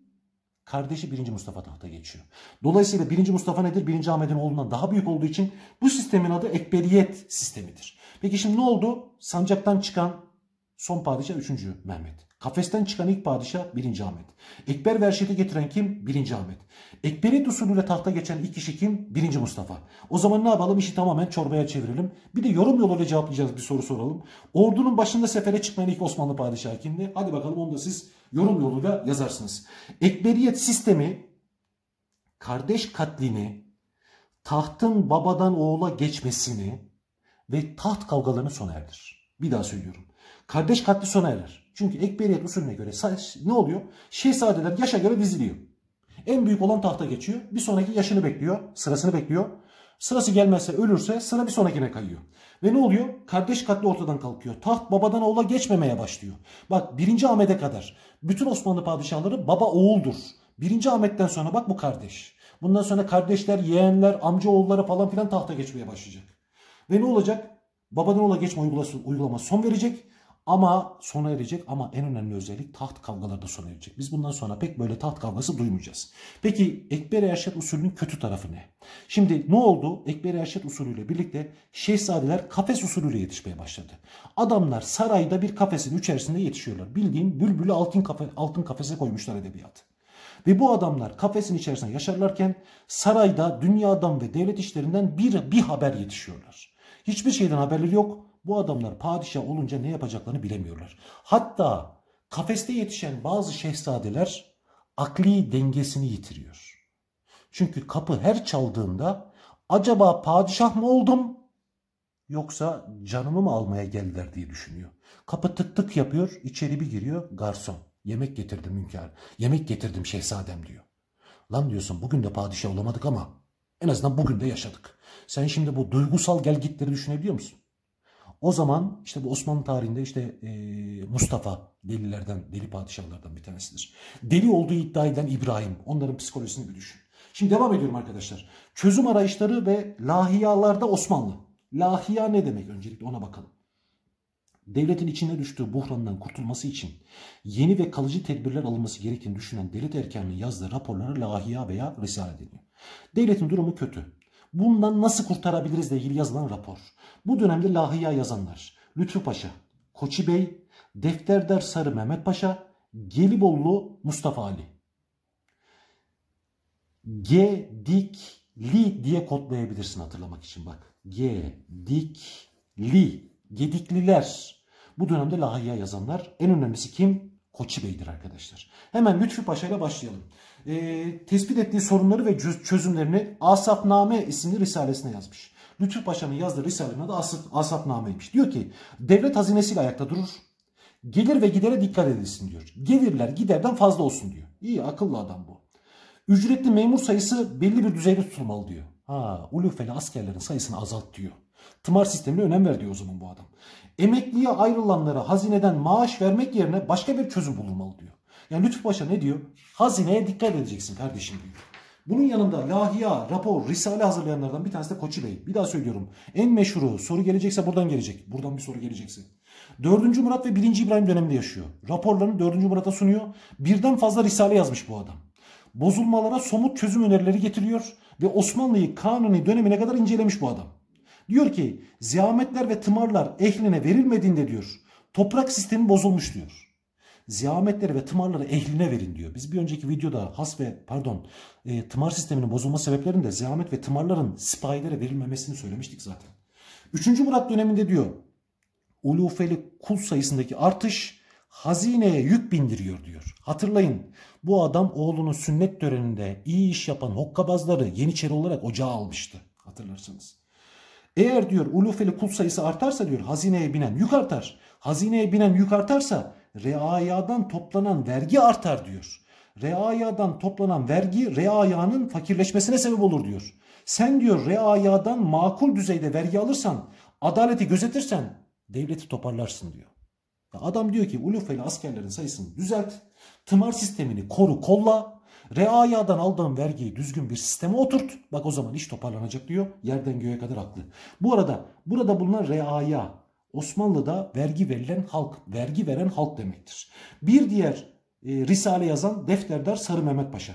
A: kardeşi birinci Mustafa tahta geçiyor. Dolayısıyla birinci Mustafa nedir? Birinci Ahmet'in oğlundan daha büyük olduğu için bu sistemin adı ekberiyet sistemidir. Peki şimdi ne oldu? Sancaktan çıkan son padişah 3. Mehmet. Kafesten çıkan ilk padişah 1. Ahmet. Ekber ve Erşet'i getiren kim? 1. Ahmet. Ekberiyet usulüyle tahta geçen ilk kişi kim? 1. Mustafa. O zaman ne yapalım? İşi tamamen çorbaya çevirelim. Bir de yorum yoluyla cevaplayacağız bir soru soralım. Ordunun başında sefere çıkmayan ilk Osmanlı padişahı kimdi? Hadi bakalım onu da siz yorum yoluyla yazarsınız. Ekberiyet sistemi kardeş katlini, tahtın babadan oğula geçmesini ve taht kavgalarını sona erdir. Bir daha söylüyorum. Kardeş katli sona erer. Çünkü ekberiyet usulüne göre ne oluyor? Şehzadeler yaşa göre diziliyor. En büyük olan tahta geçiyor. Bir sonraki yaşını bekliyor. Sırasını bekliyor. Sırası gelmezse ölürse sıra bir sonrakine kayıyor. Ve ne oluyor? Kardeş katli ortadan kalkıyor. Taht babadan oğula geçmemeye başlıyor. Bak 1. Ahmet'e kadar bütün Osmanlı padişahları baba oğuldur. 1. Ahmet'ten sonra bak bu kardeş. Bundan sonra kardeşler, yeğenler, amca oğulları falan filan tahta geçmeye başlayacak. Ve ne olacak? Babadan oğula geçme uygulaması, uygulama son verecek. Ama sona erecek ama en önemli özellik taht kavgaları da sona erecek. Biz bundan sonra pek böyle taht kavgası duymayacağız. Peki Ekber-i Erşad usulünün kötü tarafı ne? Şimdi ne oldu? Ekber-i Erşad usulüyle birlikte şehzadeler kafes usulüyle yetişmeye başladı. Adamlar sarayda bir kafesin içerisinde yetişiyorlar. Bildiğin bülbülü altın, kafe, altın kafese koymuşlar edebiyatı. Ve bu adamlar kafesin içerisinde yaşarlarken sarayda dünyadan ve devlet işlerinden bir, bir haber yetişiyorlar. Hiçbir şeyden haberleri yok. Bu adamlar padişah olunca ne yapacaklarını bilemiyorlar. Hatta kafeste yetişen bazı şehzadeler akli dengesini yitiriyor. Çünkü kapı her çaldığında acaba padişah mı oldum yoksa canımı mı almaya geldiler diye düşünüyor. Kapı tık tık yapıyor, içeri bir giriyor garson. Yemek getirdim hünkâr, yemek getirdim şehzadem diyor. Lan diyorsun bugün de padişah olamadık ama en azından bugün de yaşadık. Sen şimdi bu duygusal gelgitleri düşünebiliyor musun? O zaman işte bu Osmanlı tarihinde işte e, Mustafa delilerden, deli padişahlardan bir tanesidir. Deli olduğu iddia edilen İbrahim. Onların psikolojisini bir düşün. Şimdi devam ediyorum arkadaşlar. Çözüm arayışları ve lahiyalarda Osmanlı. Lahiya ne demek öncelikle ona bakalım. Devletin içine düştüğü buhrandan kurtulması için yeni ve kalıcı tedbirler alınması gerektiğini düşünen devlet erkanının yazdığı raporlara lahiya veya risale deniyor. Devletin durumu kötü. Bundan nasıl kurtarabiliriz ile ilgili yazılan rapor. Bu dönemde Lahıya yazanlar Lütfü Paşa, Koçi Bey, Defterdar Sarı Mehmet Paşa, Gelibollu Mustafa Ali. G Gedikli diye kodlayabilirsin hatırlamak için bak. G Gedikli. Gedikliler. Bu dönemde Lahıya yazanlar en önemlisi kim? Koçi Bey'dir arkadaşlar. Hemen Lütfü Paşa ile başlayalım e, tespit ettiği sorunları ve çözümlerini Asapname isimli risalesine yazmış. Lütfü Paşa'nın yazdığı risalenin adı As Asapname'ymiş. Diyor ki devlet hazinesiyle ayakta durur. Gelir ve gidere dikkat edilsin diyor. Gelirler giderden fazla olsun diyor. İyi akıllı adam bu. Ücretli memur sayısı belli bir düzeyde tutulmalı diyor. Ha, ulufeli askerlerin sayısını azalt diyor. Tımar sistemine önem ver diyor o zaman bu adam. Emekliye ayrılanlara hazineden maaş vermek yerine başka bir çözüm bulunmalı diyor. Yani Lütfü Paşa ne diyor? Hazineye dikkat edeceksin kardeşim diyor. Bunun yanında lahiya, rapor, risale hazırlayanlardan bir tanesi de Koçi Bey. Bir daha söylüyorum. En meşhuru soru gelecekse buradan gelecek. Buradan bir soru gelecekse. 4. Murat ve 1. İbrahim döneminde yaşıyor. Raporlarını 4. Murat'a sunuyor. Birden fazla risale yazmış bu adam. Bozulmalara somut çözüm önerileri getiriyor ve Osmanlı'yı Kanuni dönemine kadar incelemiş bu adam. Diyor ki ziyametler ve tımarlar ehline verilmediğinde diyor toprak sistemi bozulmuş diyor ziyametleri ve tımarları ehline verin diyor. Biz bir önceki videoda has ve pardon e, tımar sisteminin bozulma sebeplerinde ziyamet ve tımarların sipahilere verilmemesini söylemiştik zaten. 3. Murat döneminde diyor ulufeli kul sayısındaki artış hazineye yük bindiriyor diyor. Hatırlayın bu adam oğlunun sünnet töreninde iyi iş yapan hokkabazları yeniçeri olarak ocağa almıştı hatırlarsanız. Eğer diyor ulufeli kul sayısı artarsa diyor hazineye binen yük artar. Hazineye binen yük artarsa reayadan toplanan vergi artar diyor. Reayadan toplanan vergi reayanın fakirleşmesine sebep olur diyor. Sen diyor reayadan makul düzeyde vergi alırsan, adaleti gözetirsen devleti toparlarsın diyor. Ya adam diyor ki ulufeli askerlerin sayısını düzelt, tımar sistemini koru kolla, reayadan aldığın vergiyi düzgün bir sisteme oturt. Bak o zaman iş toparlanacak diyor. Yerden göğe kadar haklı. Bu arada burada bulunan reaya Osmanlı'da vergi verilen halk, vergi veren halk demektir. Bir diğer e, risale yazan defterdar Sarı Mehmet Paşa.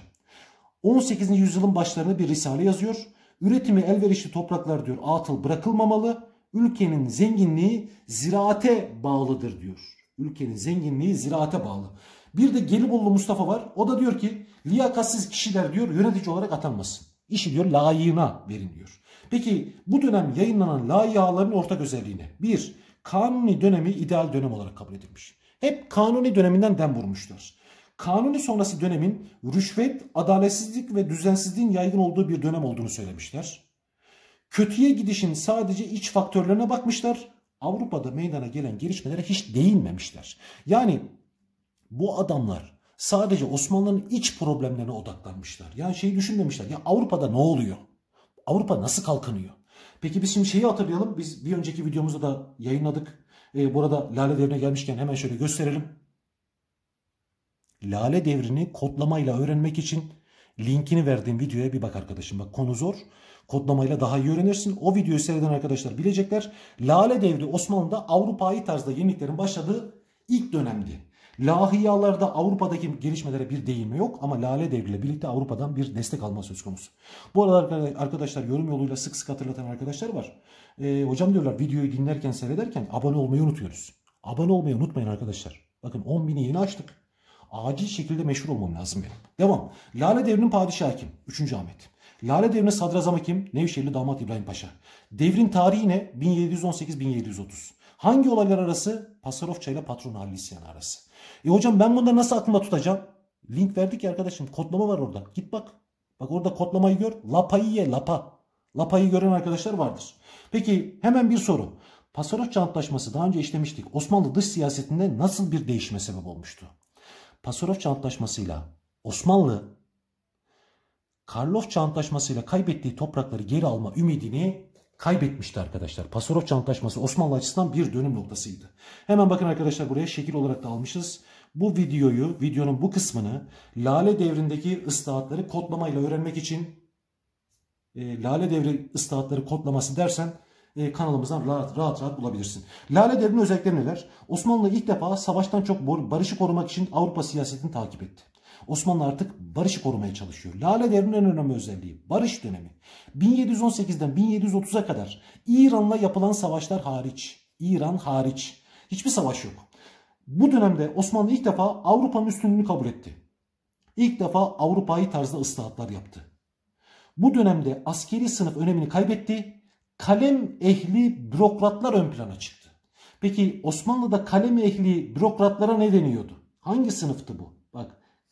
A: 18. yüzyılın başlarında bir risale yazıyor. Üretimi elverişli topraklar diyor atıl bırakılmamalı. Ülkenin zenginliği ziraate bağlıdır diyor. Ülkenin zenginliği ziraate bağlı. Bir de Gelibolu Mustafa var. O da diyor ki liyakatsiz kişiler diyor yönetici olarak atanmasın. İşi diyor layığına verin diyor. Peki bu dönem yayınlanan layihaların ortak özelliğine. Bir, Kanuni dönemi ideal dönem olarak kabul edilmiş. Hep Kanuni döneminden dem vurmuşlar. Kanuni sonrası dönemin rüşvet, adaletsizlik ve düzensizliğin yaygın olduğu bir dönem olduğunu söylemişler. Kötüye gidişin sadece iç faktörlerine bakmışlar. Avrupa'da meydana gelen gelişmelere hiç değinmemişler. Yani bu adamlar sadece Osmanlı'nın iç problemlerine odaklanmışlar. Yani şeyi düşünmemişler. Ya Avrupa'da ne oluyor? Avrupa nasıl kalkınıyor? Peki biz şimdi şeyi hatırlayalım. Biz bir önceki videomuzda da yayınladık. Ee, burada lale devrine gelmişken hemen şöyle gösterelim. Lale devrini kodlamayla öğrenmek için linkini verdiğim videoya bir bak arkadaşım. Bak konu zor. Kodlamayla daha iyi öğrenirsin. O videoyu seyreden arkadaşlar bilecekler. Lale devri Osmanlı'da Avrupa'yı tarzda yeniliklerin başladığı ilk dönemdi. Lahiyalarda Avrupa'daki gelişmelere bir değinme yok ama Lale Devri'yle birlikte Avrupa'dan bir destek alma söz konusu. Bu arada arkadaşlar yorum yoluyla sık sık hatırlatan arkadaşlar var. E, hocam diyorlar videoyu dinlerken seyrederken abone olmayı unutuyoruz. Abone olmayı unutmayın arkadaşlar. Bakın 10 bini yeni açtık. Acil şekilde meşhur olmam lazım benim. Devam. Lale Devri'nin padişahı kim? 3. Ahmet. Lale Devri'nin sadrazamı kim? Nevşehirli damat İbrahim Paşa. Devrin tarihi ne? 1718-1730. Hangi olaylar arası? Pasarofça ile Patron Ali İsyanı arası. E hocam ben bunları nasıl aklımda tutacağım? Link verdik ya arkadaşım. Kodlama var orada. Git bak. Bak orada kodlamayı gör. Lapayı ye. Lapa. Lapayı gören arkadaşlar vardır. Peki hemen bir soru. Pasarofça Antlaşması daha önce işlemiştik. Osmanlı dış siyasetinde nasıl bir değişme sebep olmuştu? Pasarofça Antlaşması'yla Osmanlı Karlofça Antlaşması'yla kaybettiği toprakları geri alma ümidini kaybetmişti arkadaşlar. Pasarofça Antlaşması Osmanlı açısından bir dönüm noktasıydı. Hemen bakın arkadaşlar buraya şekil olarak da almışız. Bu videoyu, videonun bu kısmını Lale devrindeki ıslahatları kodlamayla öğrenmek için e, Lale devri ıslahatları kodlaması dersen e, kanalımızdan rahat, rahat rahat bulabilirsin. Lale devrinin özellikleri neler? Osmanlı ilk defa savaştan çok barışı korumak için Avrupa siyasetini takip etti. Osmanlı artık barışı korumaya çalışıyor. Lale Devri'nin en önemli özelliği barış dönemi. 1718'den 1730'a kadar İran'la yapılan savaşlar hariç, İran hariç hiçbir savaş yok. Bu dönemde Osmanlı ilk defa Avrupa'nın üstünlüğünü kabul etti. İlk defa Avrupa'yı tarzda ıslahatlar yaptı. Bu dönemde askeri sınıf önemini kaybetti. Kalem ehli bürokratlar ön plana çıktı. Peki Osmanlı'da kalem ehli bürokratlara ne deniyordu? Hangi sınıftı bu?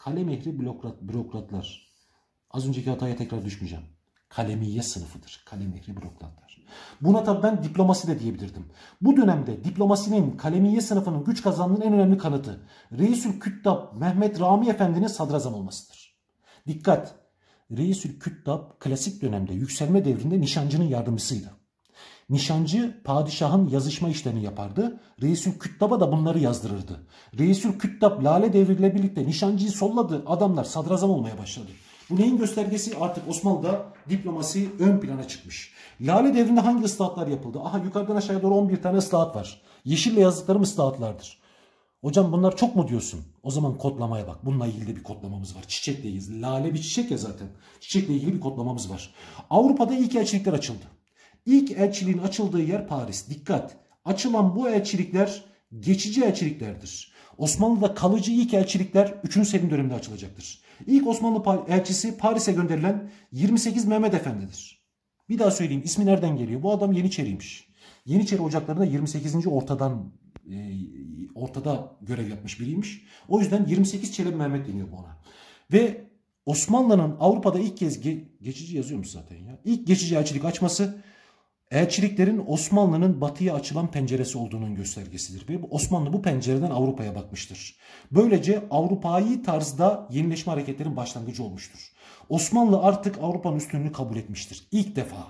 A: kalem ehli bürokrat, bürokratlar. Az önceki hataya tekrar düşmeyeceğim. Kalemiye sınıfıdır. Kalem ehli bürokratlar. Buna tabi ben diplomasi de diyebilirdim. Bu dönemde diplomasinin kalemiye sınıfının güç kazandığının en önemli kanıtı Reisül Küttab Mehmet Rami Efendi'nin sadrazam olmasıdır. Dikkat! Reisül Küttab klasik dönemde yükselme devrinde nişancının yardımcısıydı. Nişancı padişahın yazışma işlerini yapardı. Reisül Küttab'a da bunları yazdırırdı. Reisül Küttab Lale devriyle birlikte nişancıyı solladı. Adamlar sadrazam olmaya başladı. Bu neyin göstergesi? Artık Osmanlı'da diplomasi ön plana çıkmış. Lale devrinde hangi ıslahatlar yapıldı? Aha yukarıdan aşağıya doğru 11 tane ıslahat var. Yeşille yazdıklarım ıslahatlardır. Hocam bunlar çok mu diyorsun? O zaman kodlamaya bak. Bununla ilgili de bir kodlamamız var. Çiçekle ilgili. Lale bir çiçek ya zaten. Çiçekle ilgili bir kodlamamız var. Avrupa'da ilk elçilikler açıldı. İlk elçiliğin açıldığı yer Paris. Dikkat! Açılan bu elçilikler geçici elçiliklerdir. Osmanlı'da kalıcı ilk elçilikler 3. Selim döneminde açılacaktır. İlk Osmanlı elçisi Paris'e gönderilen 28 Mehmet Efendi'dir. Bir daha söyleyeyim ismi nereden geliyor? Bu adam Yeniçeriymiş. Yeniçeri ocaklarında 28. ortadan e, ortada görev yapmış biriymiş. O yüzden 28 Çelebi Mehmet deniyor bu ona. Ve Osmanlı'nın Avrupa'da ilk kez ge geçici yazıyormuş zaten ya. İlk geçici elçilik açması Elçiliklerin Osmanlı'nın batıya açılan penceresi olduğunun göstergesidir. Ve Osmanlı bu pencereden Avrupa'ya bakmıştır. Böylece Avrupa'yı tarzda yenileşme hareketlerin başlangıcı olmuştur. Osmanlı artık Avrupa'nın üstünlüğünü kabul etmiştir. İlk defa.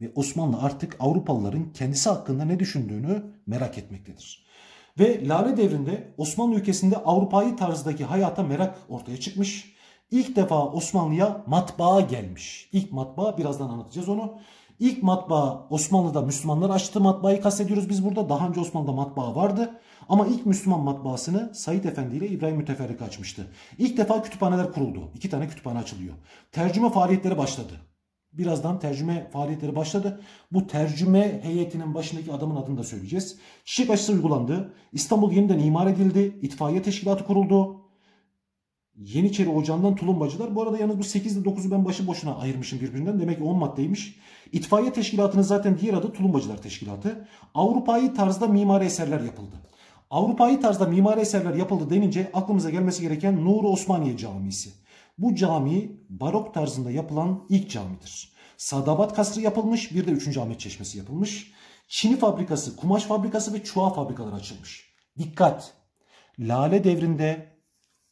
A: Ve Osmanlı artık Avrupalıların kendisi hakkında ne düşündüğünü merak etmektedir. Ve Lale devrinde Osmanlı ülkesinde Avrupa'yı tarzdaki hayata merak ortaya çıkmış. İlk defa Osmanlı'ya matbaa gelmiş. İlk matbaa birazdan anlatacağız onu. İlk matbaa Osmanlı'da Müslümanlar açtı matbaayı kastediyoruz biz burada. Daha önce Osmanlı'da matbaa vardı. Ama ilk Müslüman matbaasını Said Efendi ile İbrahim Müteferrik açmıştı. İlk defa kütüphaneler kuruldu. İki tane kütüphane açılıyor. Tercüme faaliyetleri başladı. Birazdan tercüme faaliyetleri başladı. Bu tercüme heyetinin başındaki adamın adını da söyleyeceğiz. Çiçek aşısı uygulandı. İstanbul yeniden imar edildi. İtfaiye teşkilatı kuruldu. Yeniçeri Ocağı'ndan Tulumbacılar. Bu arada yalnız bu 8 ile 9'u ben başı boşuna ayırmışım birbirinden. Demek ki 10 maddeymiş. İtfaiye Teşkilatı'nın zaten diğer adı Tulumbacılar Teşkilatı. Avrupa'yı tarzda mimari eserler yapıldı. Avrupa'yı tarzda mimari eserler yapıldı denince aklımıza gelmesi gereken Nuru Osmaniye Camisi. Bu cami barok tarzında yapılan ilk camidir. Sadabat Kasrı yapılmış, bir de 3. Ahmet Çeşmesi yapılmış. Çini fabrikası, kumaş fabrikası ve çuha fabrikaları açılmış. Dikkat! Lale devrinde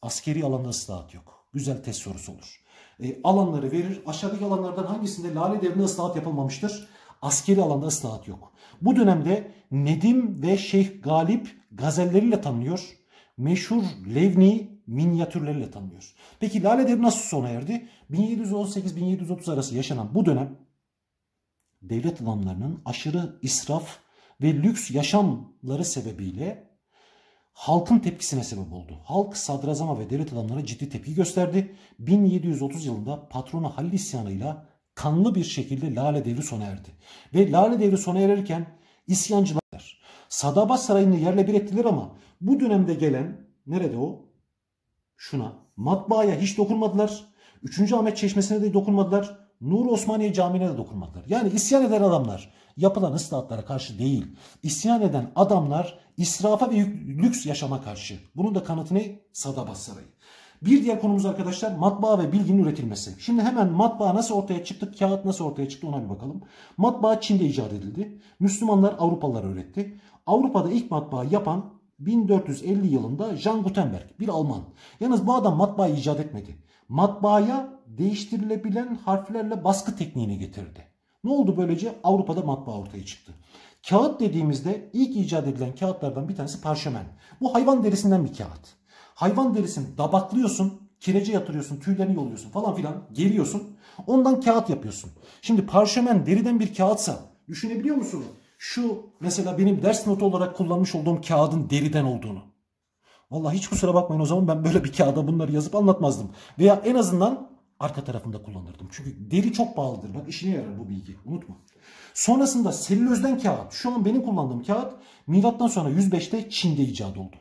A: Askeri alanda ıslahat yok. Güzel test sorusu olur. E, alanları verir. Aşağıdaki alanlardan hangisinde lale devrinde ıslahat yapılmamıştır? Askeri alanda ıslahat yok. Bu dönemde Nedim ve Şeyh Galip gazelleriyle tanınıyor. Meşhur Levni minyatürleriyle tanınıyor. Peki Lale Devri nasıl sona erdi? 1718-1730 arası yaşanan bu dönem devlet adamlarının aşırı israf ve lüks yaşamları sebebiyle halkın tepkisine sebep oldu. Halk sadrazama ve devlet adamlarına ciddi tepki gösterdi. 1730 yılında patronu Halil isyanıyla kanlı bir şekilde Lale Devri sona erdi. Ve Lale Devri sona ererken isyancılar Sadaba Sarayı'nı yerle bir ettiler ama bu dönemde gelen nerede o? Şuna matbaaya hiç dokunmadılar. 3. Ahmet Çeşmesi'ne de dokunmadılar. Nur Osmaniye Camii'ne de dokunmadılar. Yani isyan eden adamlar yapılan ıslahatlara karşı değil. İsyan eden adamlar israfa ve lüks yaşama karşı. Bunun da kanıtı ne? Sadabas Sarayı. Bir diğer konumuz arkadaşlar matbaa ve bilginin üretilmesi. Şimdi hemen matbaa nasıl ortaya çıktı, kağıt nasıl ortaya çıktı ona bir bakalım. Matbaa Çin'de icat edildi. Müslümanlar Avrupalılar öğretti. Avrupa'da ilk matbaa yapan 1450 yılında Jean Gutenberg bir Alman. Yalnız bu adam matbaayı icat etmedi. Matbaaya değiştirilebilen harflerle baskı tekniğini getirdi. Ne oldu böylece? Avrupa'da matbaa ortaya çıktı. Kağıt dediğimizde ilk icat edilen kağıtlardan bir tanesi parşömen. Bu hayvan derisinden bir kağıt. Hayvan derisini dabaklıyorsun, kirece yatırıyorsun, tüylerini yoluyorsun falan filan, geriyorsun. Ondan kağıt yapıyorsun. Şimdi parşömen deriden bir kağıtsa düşünebiliyor musun? Şu mesela benim ders notu olarak kullanmış olduğum kağıdın deriden olduğunu. Vallahi hiç kusura bakmayın o zaman ben böyle bir kağıda bunları yazıp anlatmazdım. Veya en azından arka tarafında kullanırdım. Çünkü deri çok pahalıdır. Bak işine yarar bu bilgi. Unutma. Sonrasında selülozden kağıt. Şu an benim kullandığım kağıt milattan sonra 105'te Çin'de icat oldu.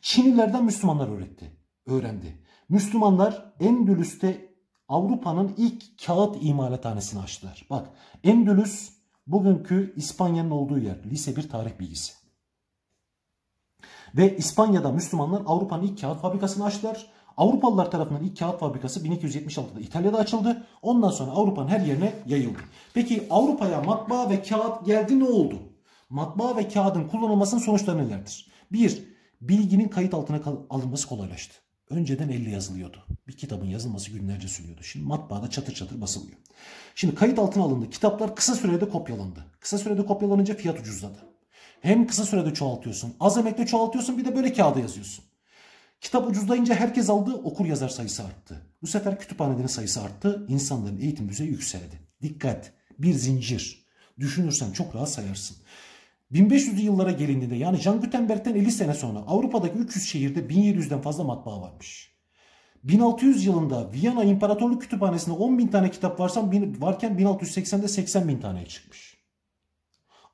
A: Çinlilerden Müslümanlar öğretti. Öğrendi. Müslümanlar Endülüs'te Avrupa'nın ilk kağıt imalathanesini açtılar. Bak Endülüs bugünkü İspanya'nın olduğu yer. Lise 1 tarih bilgisi. Ve İspanya'da Müslümanlar Avrupa'nın ilk kağıt fabrikasını açtılar. Avrupalılar tarafından ilk kağıt fabrikası 1276'da İtalya'da açıldı. Ondan sonra Avrupa'nın her yerine yayıldı. Peki Avrupa'ya matbaa ve kağıt geldi ne oldu? Matbaa ve kağıdın kullanılmasının sonuçları nelerdir? 1. Bilginin kayıt altına alınması kolaylaştı. Önceden elle yazılıyordu. Bir kitabın yazılması günlerce sürüyordu. Şimdi matbaada çatır çatır basılıyor. Şimdi kayıt altına alındı. Kitaplar kısa sürede kopyalandı. Kısa sürede kopyalanınca fiyat ucuzladı. Hem kısa sürede çoğaltıyorsun, az emekle çoğaltıyorsun bir de böyle kağıda yazıyorsun. Kitap ucuzlayınca herkes aldı, okur yazar sayısı arttı. Bu sefer kütüphanelerin sayısı arttı, insanların eğitim düzeyi yükseldi. Dikkat, bir zincir. Düşünürsen çok rahat sayarsın. 1500'lü yıllara gelindiğinde yani Jean Gutenberg'ten 50 sene sonra Avrupa'daki 300 şehirde 1700'den fazla matbaa varmış. 1600 yılında Viyana İmparatorluk Kütüphanesi'nde 10 bin tane kitap varsa varken 1680'de 80 bin taneye çıkmış.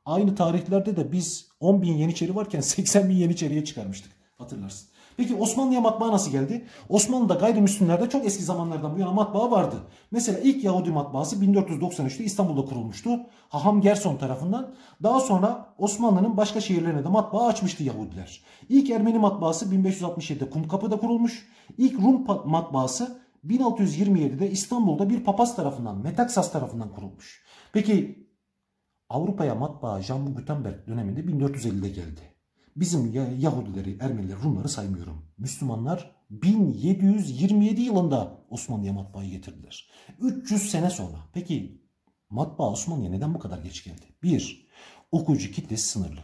A: Aynı tarihlerde de biz 10 bin Yeniçeri varken 80 <laughs> bin Yeniçeri'ye çıkarmıştık. Hatırlarsın. Peki Osmanlı'ya matbaa nasıl geldi? Osmanlı'da gayrimüslimlerde çok eski zamanlardan bu yana matbaa vardı. Mesela ilk Yahudi matbaası 1493'te İstanbul'da kurulmuştu. Haham Gerson tarafından. Daha sonra Osmanlı'nın başka şehirlerine de matbaa açmıştı Yahudiler. İlk Ermeni matbaası 1567'de Kumkapı'da kurulmuş. İlk Rum matbaası 1627'de İstanbul'da bir papaz tarafından, Metaksas tarafından kurulmuş. Peki Avrupa'ya matbaa Jean Gutenberg döneminde 1450'de geldi. Bizim Yahudileri, Ermenileri, Rumları saymıyorum. Müslümanlar 1727 yılında Osmanlı'ya matbaayı getirdiler. 300 sene sonra. Peki matbaa Osmanlı'ya neden bu kadar geç geldi? Bir Okuyucu kitlesi sınırlı.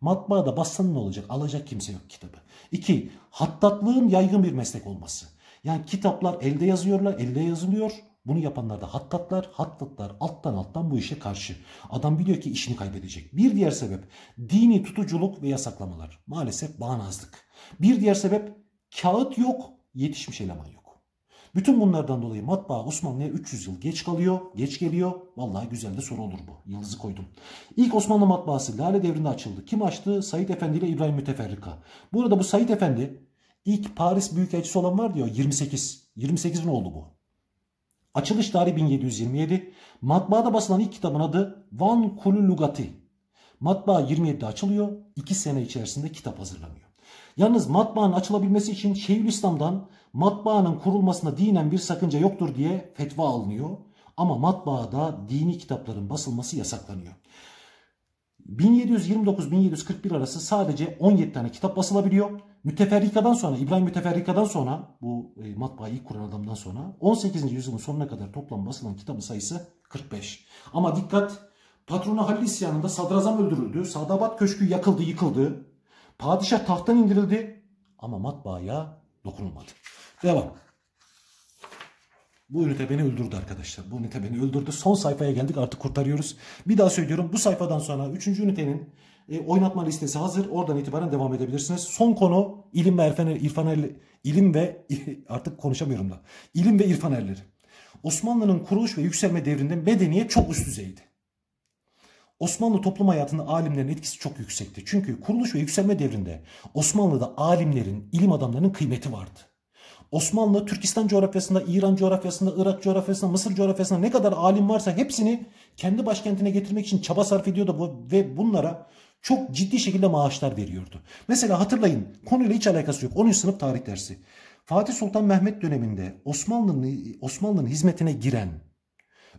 A: Matbaada bassanın olacak, alacak kimse yok kitabı. İki Hattatlığın yaygın bir meslek olması. Yani kitaplar elde yazıyorlar, elde yazılıyor bunu yapanlar da hattatlar, hattatlar alttan alttan bu işe karşı. Adam biliyor ki işini kaybedecek. Bir diğer sebep dini tutuculuk ve yasaklamalar. Maalesef bağnazlık. Bir diğer sebep kağıt yok, yetişmiş eleman yok. Bütün bunlardan dolayı matbaa Osmanlı'ya 300 yıl geç kalıyor, geç geliyor. Vallahi güzel de soru olur bu. Yıldızı koydum. İlk Osmanlı matbaası Lale Devri'nde açıldı. Kim açtı? Said Efendi ile İbrahim Müteferrika. Bu arada bu Said Efendi ilk Paris Büyükelçisi olan var diyor 28. 28 ne oldu bu? Açılış tarihi 1727. Matbaada basılan ilk kitabın adı Van Kulu Lugati. Matbaa 27'de açılıyor. 2 sene içerisinde kitap hazırlanıyor. Yalnız matbaanın açılabilmesi için Şeyhülislam'dan matbaanın kurulmasına dinen bir sakınca yoktur diye fetva alınıyor. Ama matbaada dini kitapların basılması yasaklanıyor. 1729-1741 arası sadece 17 tane kitap basılabiliyor. Müteferrika'dan sonra İbrahim Müteferrika'dan sonra bu e, matbaayı ilk kuran adamdan sonra 18. yüzyılın sonuna kadar toplam basılan kitabın sayısı 45. Ama dikkat patronu Halil isyanında sadrazam öldürüldü. Sadabat Köşkü yakıldı yıkıldı. Padişah tahttan indirildi ama matbaaya dokunulmadı. Devam. Bu ünite beni öldürdü arkadaşlar. Bu ünite beni öldürdü. Son sayfaya geldik artık kurtarıyoruz. Bir daha söylüyorum bu sayfadan sonra 3. ünitenin e, oynatma listesi hazır. Oradan itibaren devam edebilirsiniz. Son konu ilim ve erfen, irfan er, ilim ve <laughs> artık konuşamıyorum da. İlim ve irfan erleri. Osmanlı'nın kuruluş ve yükselme devrinde medeniyet çok üst düzeydi. Osmanlı toplum hayatında alimlerin etkisi çok yüksekti. Çünkü kuruluş ve yükselme devrinde Osmanlı'da alimlerin, ilim adamlarının kıymeti vardı. Osmanlı, Türkistan coğrafyasında, İran coğrafyasında, Irak coğrafyasında, Mısır coğrafyasında ne kadar alim varsa hepsini kendi başkentine getirmek için çaba sarf ediyordu ve bunlara çok ciddi şekilde maaşlar veriyordu. Mesela hatırlayın konuyla hiç alakası yok 10. sınıf tarih dersi. Fatih Sultan Mehmet döneminde Osmanlı'nın Osmanlı'nın hizmetine giren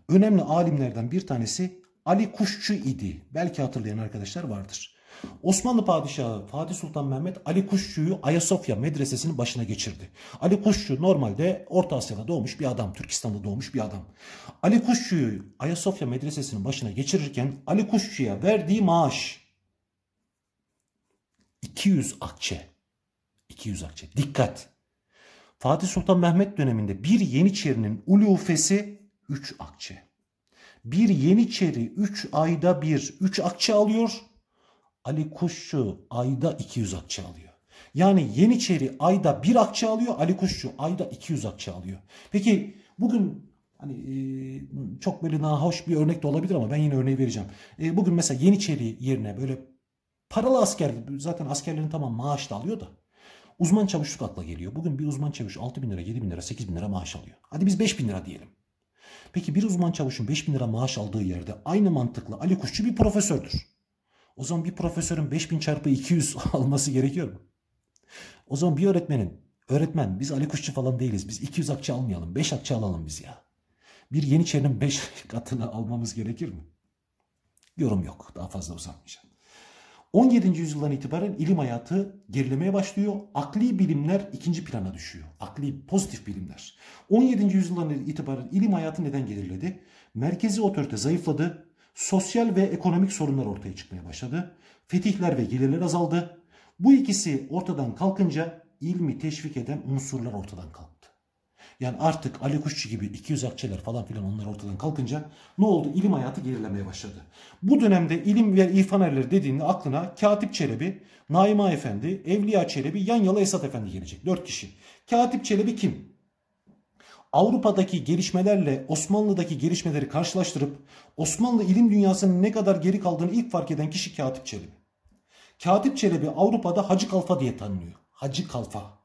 A: önemli alimlerden bir tanesi Ali Kuşçu idi. Belki hatırlayan arkadaşlar vardır. Osmanlı padişahı Fatih Sultan Mehmet Ali Kuşçu'yu Ayasofya medresesinin başına geçirdi. Ali Kuşçu normalde Orta Asya'da doğmuş bir adam, Türkistan'da doğmuş bir adam. Ali Kuşçu'yu Ayasofya medresesinin başına geçirirken Ali Kuşçu'ya verdiği maaş 200 akçe. 200 akçe. Dikkat. Fatih Sultan Mehmet döneminde bir Yeniçerinin ulufesi 3 akçe. Bir Yeniçeri 3 ayda bir 3 akçe alıyor. Ali Kuşçu ayda 200 akçe alıyor. Yani Yeniçeri ayda bir akçe alıyor. Ali Kuşçu ayda 200 akçe alıyor. Peki bugün Hani e, çok böyle nahoş bir örnek de olabilir ama ben yine örneği vereceğim. E, bugün mesela Yeniçeri yerine böyle Paralı asker zaten askerlerin tamam maaş da alıyor da. Uzman çavuş sukatla geliyor. Bugün bir uzman çavuş 6 bin lira, 7 bin lira, 8 bin lira maaş alıyor. Hadi biz 5 bin lira diyelim. Peki bir uzman çavuşun 5 bin lira maaş aldığı yerde aynı mantıkla Ali Kuşçu bir profesördür. O zaman bir profesörün 5 bin çarpı 200 <laughs> alması gerekiyor mu? O zaman bir öğretmenin, öğretmen biz Ali Kuşçu falan değiliz. Biz 200 akçe almayalım, 5 akçe alalım biz ya. Bir Yeniçeri'nin 5 <laughs> katını almamız gerekir mi? Yorum yok. Daha fazla uzatmayacağım. 17. yüzyıldan itibaren ilim hayatı gerilemeye başlıyor. Akli bilimler ikinci plana düşüyor. Akli pozitif bilimler. 17. yüzyıldan itibaren ilim hayatı neden geriledi? Merkezi otorite zayıfladı. Sosyal ve ekonomik sorunlar ortaya çıkmaya başladı. Fetihler ve gelirler azaldı. Bu ikisi ortadan kalkınca ilmi teşvik eden unsurlar ortadan kalktı. Yani artık Ali Kuşçu gibi 200 akçeler falan filan onlar ortadan kalkınca ne oldu? İlim hayatı gerilemeye başladı. Bu dönemde ilim ve irfan erleri dediğinde aklına Katip Çelebi, Naima Efendi, Evliya Çelebi, Yanyalı Esat Efendi gelecek. 4 kişi. Katip Çelebi kim? Avrupa'daki gelişmelerle Osmanlı'daki gelişmeleri karşılaştırıp Osmanlı ilim dünyasının ne kadar geri kaldığını ilk fark eden kişi Katip Çelebi. Katip Çelebi Avrupa'da Hacı Kalfa diye tanınıyor. Hacı Kalfa.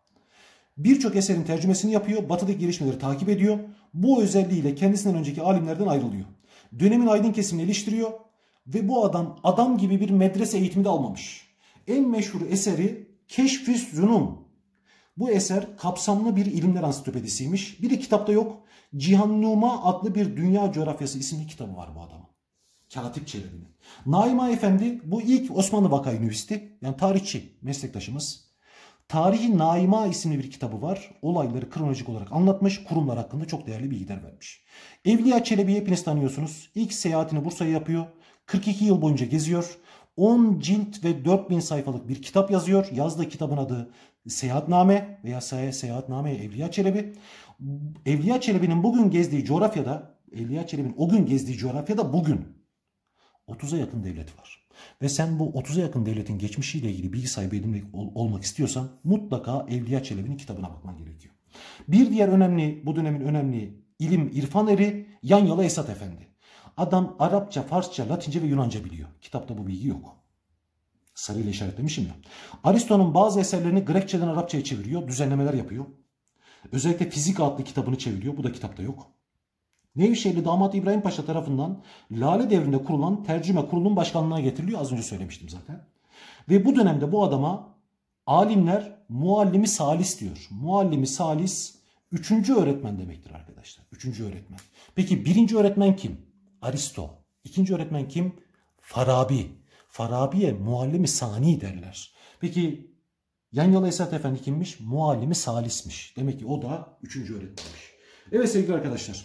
A: Birçok eserin tercümesini yapıyor, batıdaki gelişmeleri takip ediyor. Bu özelliğiyle kendisinden önceki alimlerden ayrılıyor. Dönemin aydın kesimini eleştiriyor ve bu adam adam gibi bir medrese eğitimi de almamış. En meşhur eseri Keşfi Zunum. Bu eser kapsamlı bir ilimler ansiklopedisiymiş. Bir de kitapta yok. Cihannuma adlı bir dünya coğrafyası isimli kitabı var bu adamın. Katip Çelebi'nin. Naima Efendi bu ilk Osmanlı Vakayı Nüvisti yani tarihçi meslektaşımız Tarihi Naima isimli bir kitabı var. Olayları kronolojik olarak anlatmış. Kurumlar hakkında çok değerli bilgiler vermiş. Evliya Çelebi'yi hepiniz tanıyorsunuz. İlk seyahatini Bursa'ya yapıyor. 42 yıl boyunca geziyor. 10 cilt ve 4000 sayfalık bir kitap yazıyor. Yazdığı kitabın adı Seyahatname veya Seyahatname Evliya Çelebi. Evliya Çelebi'nin bugün gezdiği coğrafyada, Evliya Çelebi'nin o gün gezdiği coğrafyada bugün 30'a yakın devlet var. Ve sen bu 30'a yakın devletin geçmişiyle ilgili bilgi sahibi edinmek, olmak istiyorsan mutlaka Evliya Çelebi'nin kitabına bakman gerekiyor. Bir diğer önemli, bu dönemin önemli ilim irfan eri Yanyala Esat Efendi. Adam Arapça, Farsça, Latince ve Yunanca biliyor. Kitapta bu bilgi yok. Sarıyla işaretlemişim ya. Aristo'nun bazı eserlerini Grekçeden Arapçaya çeviriyor, düzenlemeler yapıyor. Özellikle Fizik adlı kitabını çeviriyor. Bu da kitapta yok. Nevşehirli damat İbrahim Paşa tarafından Lale devrinde kurulan tercüme kurulunun başkanlığına getiriliyor. Az önce söylemiştim zaten. Ve bu dönemde bu adama alimler muallimi salis diyor. Muallimi salis üçüncü öğretmen demektir arkadaşlar. Üçüncü öğretmen. Peki birinci öğretmen kim? Aristo. İkinci öğretmen kim? Farabi. Farabi'ye muallimi sani derler. Peki Yanyalı Esat Efendi kimmiş? Muallimi salismiş. Demek ki o da üçüncü öğretmenmiş. Evet sevgili arkadaşlar.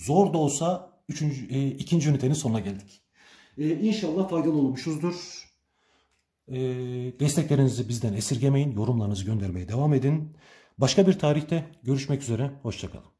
A: Zor da olsa üçüncü, e, ikinci ünitenin sonuna geldik. E, inşallah faydalı olmuşuzdur. E, desteklerinizi bizden esirgemeyin. Yorumlarınızı göndermeye devam edin. Başka bir tarihte görüşmek üzere. Hoşçakalın.